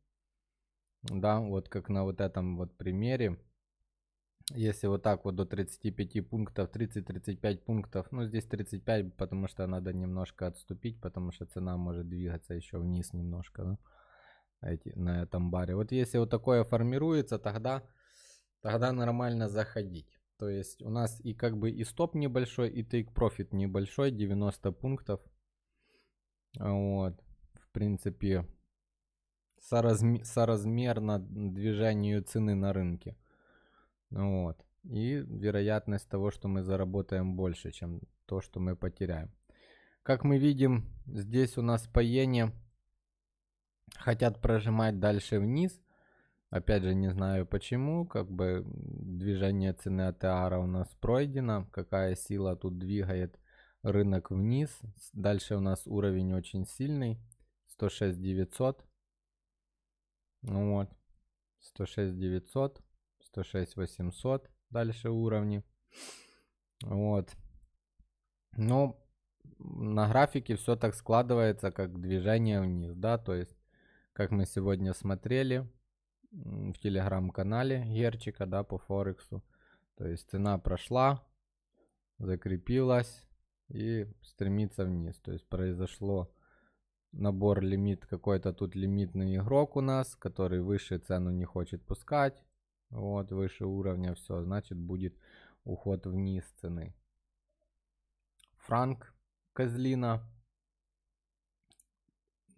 да, вот как на вот этом вот примере, если вот так вот до 35 пунктов, 30-35 пунктов, ну здесь 35, потому что надо немножко отступить, потому что цена может двигаться еще вниз немножко, да эти, на этом баре. Вот если вот такое формируется, тогда, тогда нормально заходить. То есть у нас и как бы и стоп небольшой, и take profit небольшой, 90 пунктов. Вот, в принципе, соразм... соразмерно движению цены на рынке. Вот. И вероятность того, что мы заработаем больше, чем то, что мы потеряем. Как мы видим, здесь у нас паение хотят прожимать дальше вниз. Опять же, не знаю почему, как бы движение цены АТР у нас пройдено, какая сила тут двигает рынок вниз. Дальше у нас уровень очень сильный, 106 900. Ну вот, 106 900, 106 800, дальше уровни. Вот. Но ну, на графике все так складывается, как движение вниз, да, то есть как мы сегодня смотрели в телеграм-канале Герчика, да, по Форексу. То есть цена прошла, закрепилась и стремится вниз. То есть произошло набор лимит, какой-то тут лимитный игрок у нас, который выше цену не хочет пускать. Вот, выше уровня все, значит будет уход вниз цены. Франк Козлина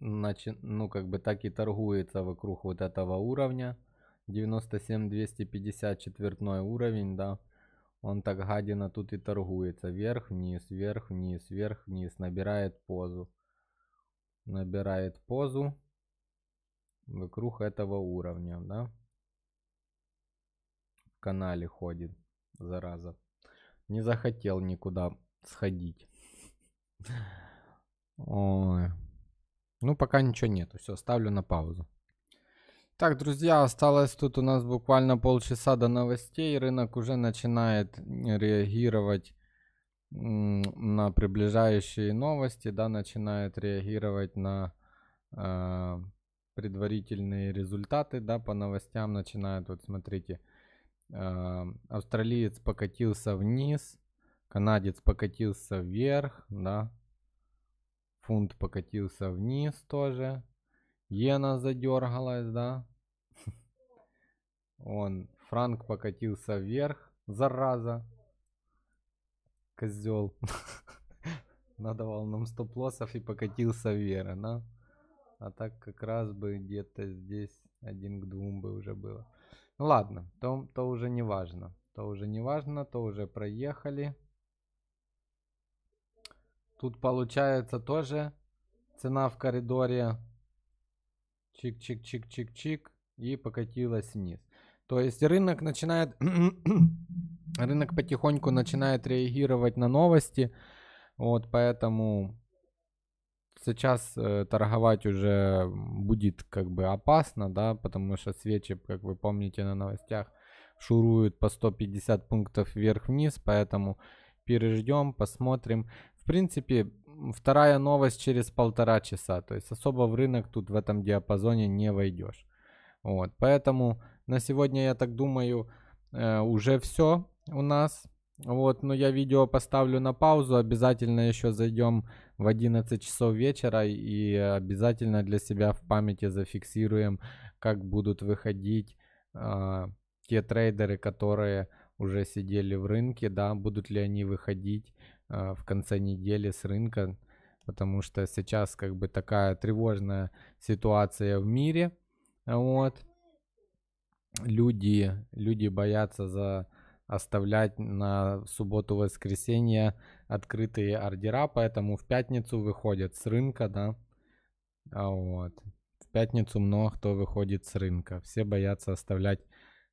начи... ну, как бы так и торгуется вокруг вот этого уровня. 97 четвертной уровень, да. Он так гадина тут и торгуется. Вверх-вниз, вверх-вниз, вверх-вниз. Набирает позу. Набирает позу вокруг этого уровня, да. В канале ходит, зараза. Не захотел никуда сходить. Ой. Ну, пока ничего нету. Все, ставлю на паузу. Так, друзья, осталось тут у нас буквально полчаса до новостей. Рынок уже начинает э, реагировать на приближающие новости, да, начинает реагировать на э, предварительные результаты, да, по новостям начинает, вот смотрите, э, австралиец покатился вниз, канадец покатился вверх, да, фунт покатился вниз тоже. Иена задергалась, да. Он, франк покатился вверх, зараза. Козел. Надавал нам стоп-лоссов и покатился вверх, да. А так как раз бы где-то здесь один к двум бы уже было. Ну ладно, то, то уже не важно. То уже не важно, то уже проехали. Тут получается тоже цена в коридоре. Чик-чик-чик-чик-чик. И покатилась вниз. То есть рынок начинает... рынок потихоньку начинает реагировать на новости. Вот, поэтому сейчас э, торговать уже будет как бы опасно, да, потому что свечи, как вы помните на новостях, шуруют по 150 пунктов вверх-вниз, поэтому переждем, посмотрим. В принципе, вторая новость через полтора часа. То есть особо в рынок тут в этом диапазоне не войдешь. Вот, поэтому на сегодня, я так думаю, э, уже все у нас. Вот, но я видео поставлю на паузу, обязательно еще зайдем в 11 часов вечера и обязательно для себя в памяти зафиксируем, как будут выходить э, те трейдеры, которые уже сидели в рынке, да, будут ли они выходить а, в конце недели с рынка, потому что сейчас как бы такая тревожная ситуация в мире. Вот. Люди, люди боятся за оставлять на субботу-воскресенье открытые ордера, поэтому в пятницу выходят с рынка, да. А вот. В пятницу много кто выходит с рынка. Все боятся оставлять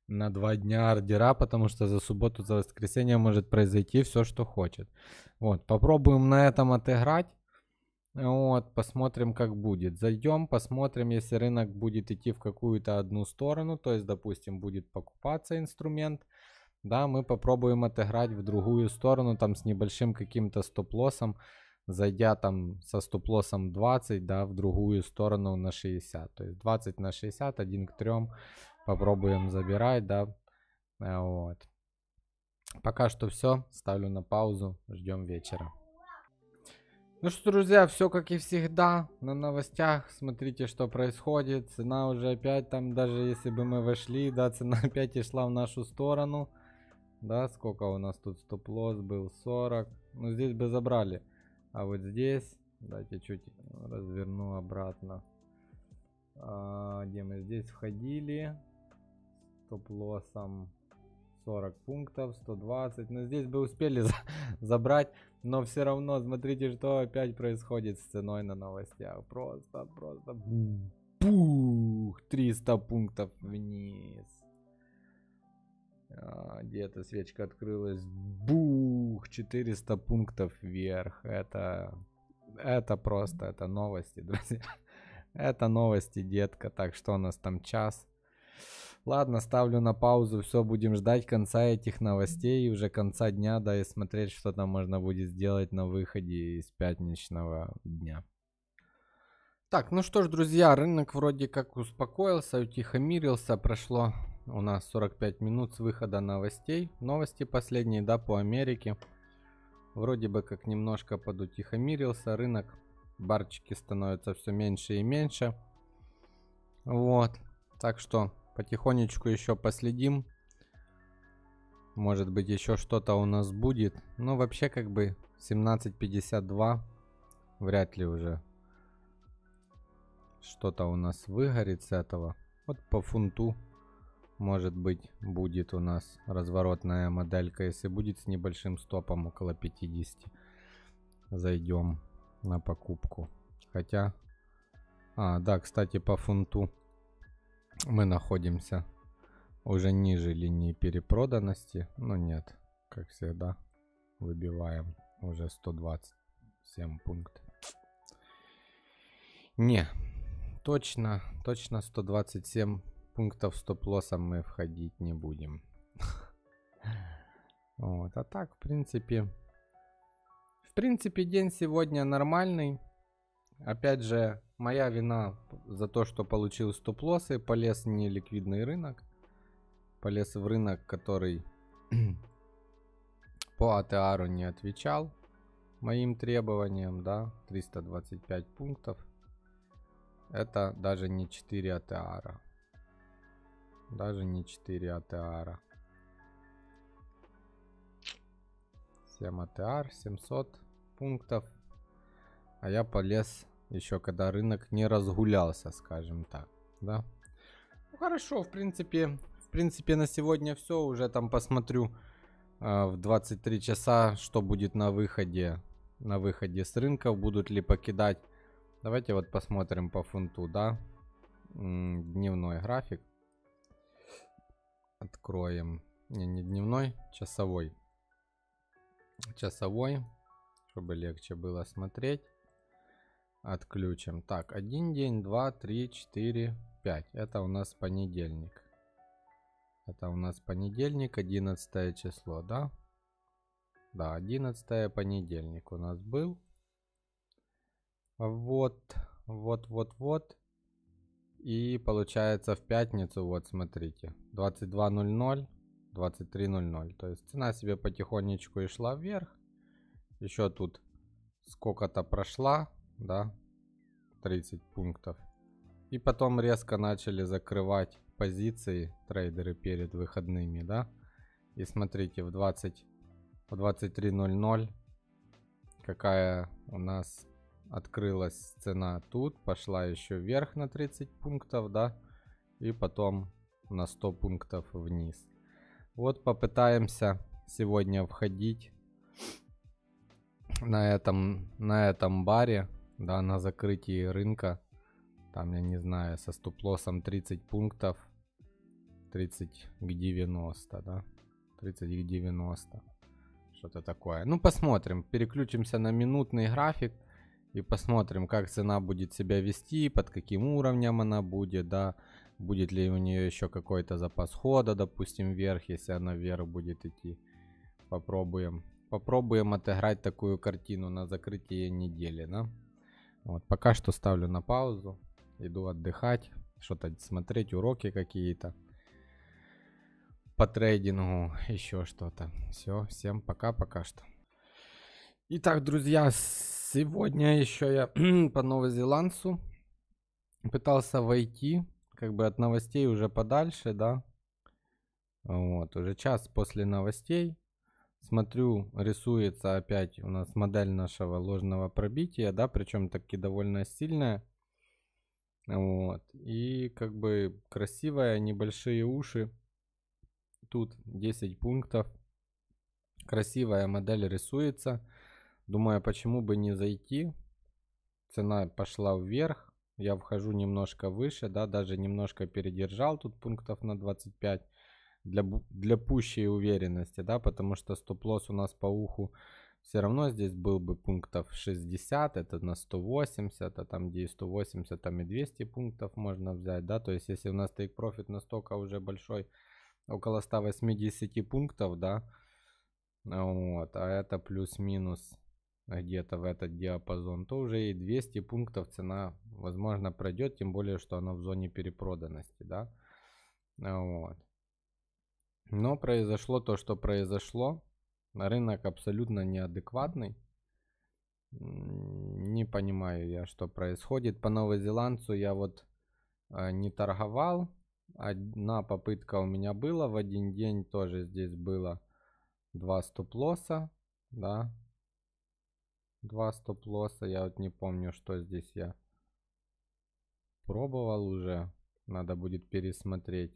на два дня ордера, потому что за субботу, за воскресенье может произойти все, что хочет. Вот, попробуем на этом отыграть. Вот, посмотрим, как будет. Зайдем, посмотрим, если рынок будет идти в какую-то одну сторону, то есть, допустим, будет покупаться инструмент, да, мы попробуем отыграть в другую сторону, там, с небольшим каким-то стоп-лоссом, зайдя там со стоп-лоссом 20, да, в другую сторону на 60, то есть 20 на 60, 1 к 3, попробуем забирать, да. Э, вот. Пока что все. Ставлю на паузу. Ждем вечера. Ну что, друзья, все как и всегда. На новостях смотрите, что происходит. Цена уже опять там, даже если бы мы вошли, да, цена опять и шла в нашу сторону. Да, сколько у нас тут стоп-лосс был? 40. Ну, здесь бы забрали. А вот здесь, дайте чуть разверну обратно. А, где мы здесь входили? стоп-лоссом 40 пунктов, 120. Но ну, здесь бы успели забрать, но все равно смотрите, что опять происходит с ценой на новостях. Просто, просто бух, 300 пунктов вниз. А, где-то свечка открылась. Бух, 400 пунктов вверх. Это, это просто, это новости, друзья. Это новости, детка. Так что у нас там час. Ладно, ставлю на паузу, все, будем ждать конца этих новостей и уже конца дня, да, и смотреть, что там можно будет сделать на выходе из пятничного дня. Так, ну что ж, друзья, рынок вроде как успокоился, утихомирился, прошло у нас 45 минут с выхода новостей. Новости последние, да, по Америке. Вроде бы как немножко подутихомирился рынок. Барчики становятся все меньше и меньше. Вот. Так что потихонечку еще последим. Может быть, еще что-то у нас будет. Но вообще, как бы, 17.52. Вряд ли уже что-то у нас выгорит с этого. Вот по фунту, может быть, будет у нас разворотная моделька. Если будет с небольшим стопом, около 50, зайдем на покупку. Хотя... А, да, кстати, по фунту мы находимся уже ниже линии перепроданности, но ну нет, как всегда, выбиваем уже 127 пункт. Не, точно, точно 127 пунктов стоп-лосса мы входить не будем. Вот, а так, в принципе, в принципе, день сегодня нормальный. Опять же, Моя вина за то, что получил стоп-лоссы, полез в неликвидный рынок. Полез в рынок, который по АТРу не отвечал моим требованиям, да, 325 пунктов. Это даже не 4 АТРа. Даже не 4 АТРа. 7 АТР, 700 пунктов. А я полез еще когда рынок не разгулялся, скажем так, да? Ну, хорошо, в принципе, в принципе, на сегодня все. Уже там посмотрю э, в 23 часа, что будет на выходе, на выходе с рынков, будут ли покидать. Давайте вот посмотрим по фунту, да? Дневной график. Откроем. Не, не дневной, часовой. Часовой, чтобы легче было смотреть отключим. Так, один день, два, три, четыре, пять. Это у нас понедельник. Это у нас понедельник, одиннадцатое число, да? Да, одиннадцатое понедельник у нас был. Вот, вот, вот, вот. И получается в пятницу, вот смотрите, 22.00, 23.00. То есть цена себе потихонечку и шла вверх. Еще тут сколько-то прошла да, 30 пунктов. И потом резко начали закрывать позиции трейдеры перед выходными, да. И смотрите, в 20, в 23.00 какая у нас открылась цена тут, пошла еще вверх на 30 пунктов, да, и потом на 100 пунктов вниз. Вот попытаемся сегодня входить на этом, на этом баре да, на закрытии рынка, там, я не знаю, со стоп-лоссом 30 пунктов, 30 к 90, да, 30 к 90, что-то такое. Ну, посмотрим, переключимся на минутный график и посмотрим, как цена будет себя вести, под каким уровнем она будет, да, будет ли у нее еще какой-то запас хода, допустим, вверх, если она вверх будет идти. Попробуем. Попробуем отыграть такую картину на закрытие недели, да? Вот, пока что ставлю на паузу, иду отдыхать, что-то смотреть, уроки какие-то по трейдингу, еще что-то. Все, всем пока пока что. Итак, друзья, сегодня еще я по новозеландцу пытался войти, как бы от новостей уже подальше, да. Вот, уже час после новостей. Смотрю, рисуется опять у нас модель нашего ложного пробития, да, причем таки довольно сильная. Вот. И как бы красивая, небольшие уши. Тут 10 пунктов. Красивая модель рисуется. Думаю, почему бы не зайти. Цена пошла вверх. Я вхожу немножко выше, да, даже немножко передержал тут пунктов на 25 для, для пущей уверенности, да, потому что стоп-лосс у нас по уху все равно здесь был бы пунктов 60, это на 180, а там где и 180, там и 200 пунктов можно взять, да, то есть если у нас take профит настолько уже большой, около 180 пунктов, да, вот, а это плюс-минус где-то в этот диапазон, то уже и 200 пунктов цена, возможно, пройдет, тем более, что она в зоне перепроданности, да, вот. Но произошло то, что произошло. Рынок абсолютно неадекватный. Не понимаю я, что происходит. По новозеландцу я вот э, не торговал. Одна попытка у меня была. В один день тоже здесь было два стоп-лосса. Да. Два стоп-лосса. Я вот не помню, что здесь я пробовал уже. Надо будет пересмотреть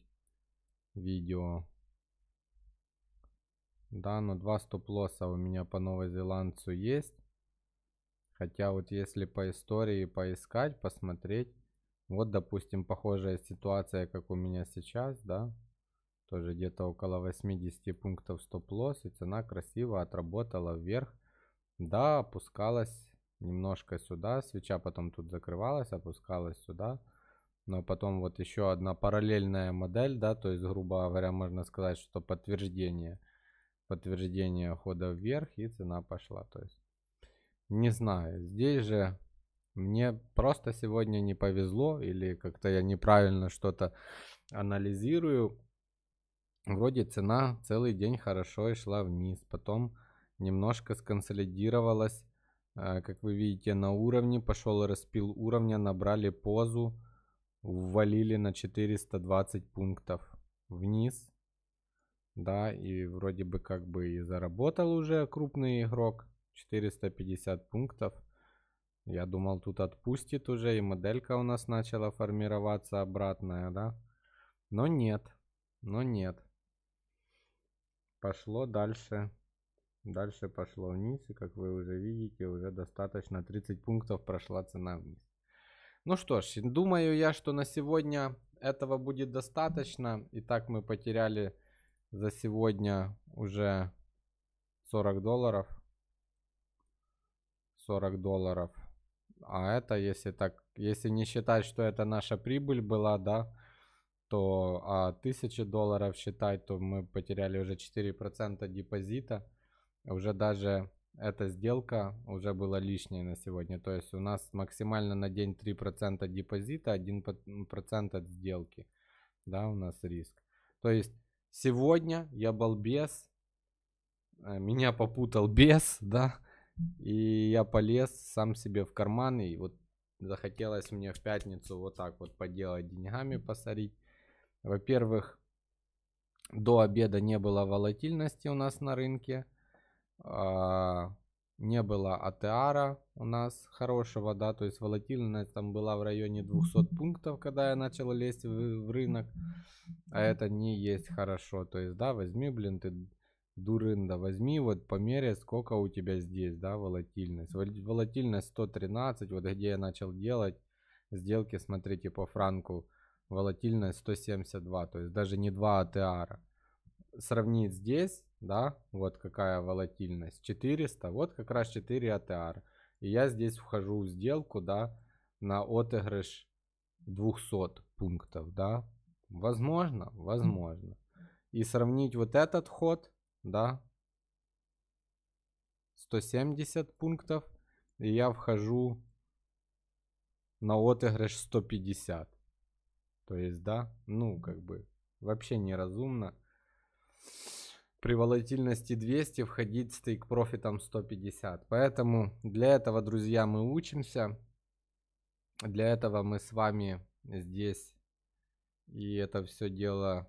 видео. Да, но два стоп-лосса у меня по новозеландцу есть. Хотя вот если по истории поискать, посмотреть. Вот, допустим, похожая ситуация, как у меня сейчас, да. Тоже где-то около 80 пунктов стоп-лосс. И цена красиво отработала вверх. Да, опускалась немножко сюда. Свеча потом тут закрывалась, опускалась сюда. Но потом вот еще одна параллельная модель, да, то есть, грубо говоря, можно сказать, что подтверждение – подтверждение хода вверх и цена пошла. То есть не знаю, здесь же мне просто сегодня не повезло или как-то я неправильно что-то анализирую. Вроде цена целый день хорошо и шла вниз, потом немножко сконсолидировалась, а, как вы видите, на уровне, пошел распил уровня, набрали позу, ввалили на 420 пунктов вниз, да, и вроде бы как бы и заработал уже крупный игрок, 450 пунктов. Я думал, тут отпустит уже, и моделька у нас начала формироваться обратная, да. Но нет, но нет. Пошло дальше. Дальше пошло вниз, и как вы уже видите, уже достаточно 30 пунктов прошла цена вниз. Ну что ж, думаю я, что на сегодня этого будет достаточно. Итак, мы потеряли за сегодня уже 40 долларов. 40 долларов. А это, если так, если не считать, что это наша прибыль была, да, то а 1000 долларов считать, то мы потеряли уже 4% депозита. Уже даже эта сделка уже была лишней на сегодня. То есть у нас максимально на день 3% депозита, 1% от сделки. Да, у нас риск. То есть Сегодня я был без, э, меня попутал без, да, и я полез сам себе в карман, и вот захотелось мне в пятницу вот так вот поделать деньгами, посорить. Во-первых, до обеда не было волатильности у нас на рынке. А, не было АТРа у нас хорошего, да, то есть волатильность там была в районе 200 пунктов, когда я начал лезть в, в рынок, а это не есть хорошо, то есть, да, возьми, блин, ты дурында, возьми вот по мере сколько у тебя здесь, да, волатильность, волатильность 113, вот где я начал делать сделки, смотрите, по франку, волатильность 172, то есть даже не 2 АТРа, сравнить здесь, да, вот какая волатильность, 400, вот как раз 4 атр. И я здесь вхожу в сделку, да, на отыгрыш 200 пунктов, да. Возможно, возможно. И сравнить вот этот ход, да, 170 пунктов, и я вхожу на отыгрыш 150. То есть, да, ну, как бы, вообще неразумно при волатильности 200 входить с тейк-профитом 150. Поэтому для этого, друзья, мы учимся. Для этого мы с вами здесь и это все дело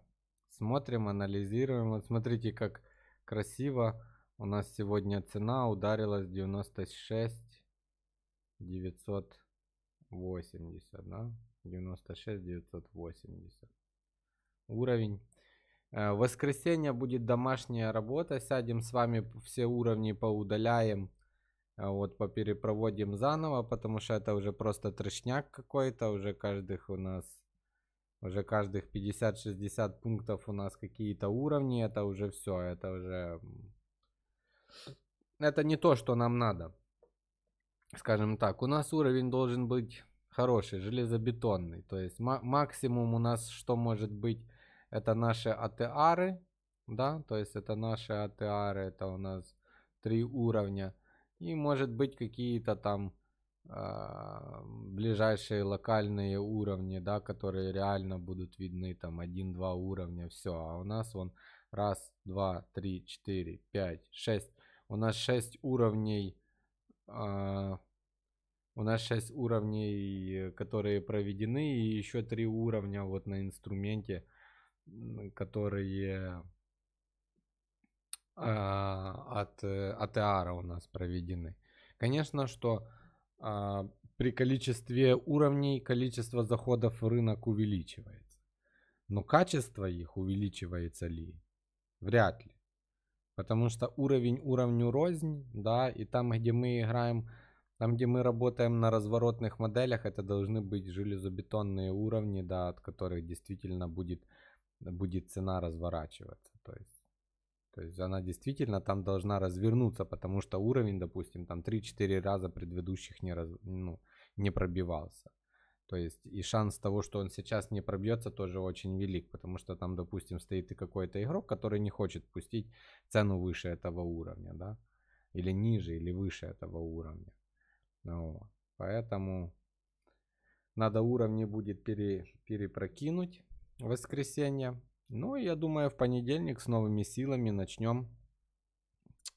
смотрим, анализируем. Вот смотрите, как красиво у нас сегодня цена ударилась 96 980, да? 96 980. Уровень Э, в воскресенье будет домашняя работа. Сядем с вами все уровни поудаляем. Э, вот поперепроводим заново, потому что это уже просто трешняк какой-то. Уже каждых у нас... Уже каждых 50-60 пунктов у нас какие-то уровни. Это уже все. Это уже... Это не то, что нам надо. Скажем так, у нас уровень должен быть хороший, железобетонный. То есть максимум у нас что может быть это наши АТРы, да, то есть это наши АТРы, это у нас три уровня. И может быть какие-то там э, ближайшие локальные уровни, да, которые реально будут видны, там 1-2 уровня, все. А у нас вон раз, два, три, четыре, пять, шесть. У нас шесть уровней, э, у нас шесть уровней, э, которые проведены, и еще три уровня вот на инструменте, которые а, от, э, от Эара у нас проведены. Конечно, что а, при количестве уровней количество заходов в рынок увеличивается. Но качество их увеличивается ли? Вряд ли. Потому что уровень уровню рознь, да, и там, где мы играем, там, где мы работаем на разворотных моделях, это должны быть железобетонные уровни, да, от которых действительно будет будет цена разворачиваться. То есть, то есть она действительно там должна развернуться, потому что уровень, допустим, там 3-4 раза предыдущих не, раз, ну, не пробивался. То есть и шанс того, что он сейчас не пробьется, тоже очень велик, потому что там, допустим, стоит и какой-то игрок, который не хочет пустить цену выше этого уровня, да, или ниже, или выше этого уровня. Ну, поэтому надо уровни будет пере, перепрокинуть воскресенье. Ну, я думаю, в понедельник с новыми силами начнем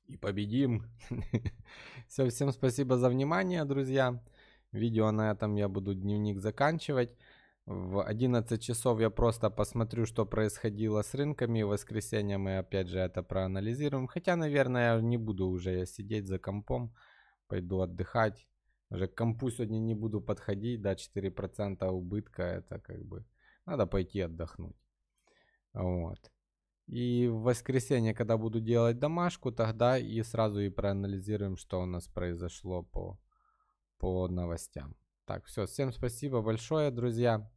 и победим. Все, всем спасибо за внимание, друзья. Видео на этом я буду дневник заканчивать. В 11 часов я просто посмотрю, что происходило с рынками. В воскресенье мы опять же это проанализируем. Хотя, наверное, я не буду уже сидеть за компом. Пойду отдыхать. Уже к компу сегодня не буду подходить. Да, 4% убытка. Это как бы надо пойти отдохнуть. Вот. И в воскресенье, когда буду делать домашку, тогда и сразу и проанализируем, что у нас произошло по, по новостям. Так, все, всем спасибо большое, друзья.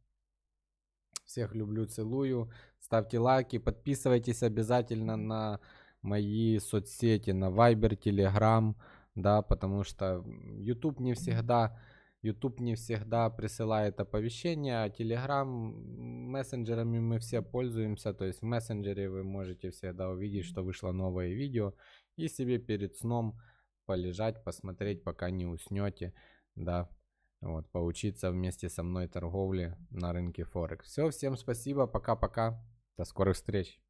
Всех люблю, целую. Ставьте лайки, подписывайтесь обязательно на мои соцсети, на Viber, Telegram, да, потому что YouTube не всегда YouTube не всегда присылает оповещения, а Telegram мессенджерами мы все пользуемся, то есть в мессенджере вы можете всегда увидеть, что вышло новое видео и себе перед сном полежать, посмотреть, пока не уснете, да, вот, поучиться вместе со мной торговли на рынке Форекс. Все, всем спасибо, пока-пока, до скорых встреч.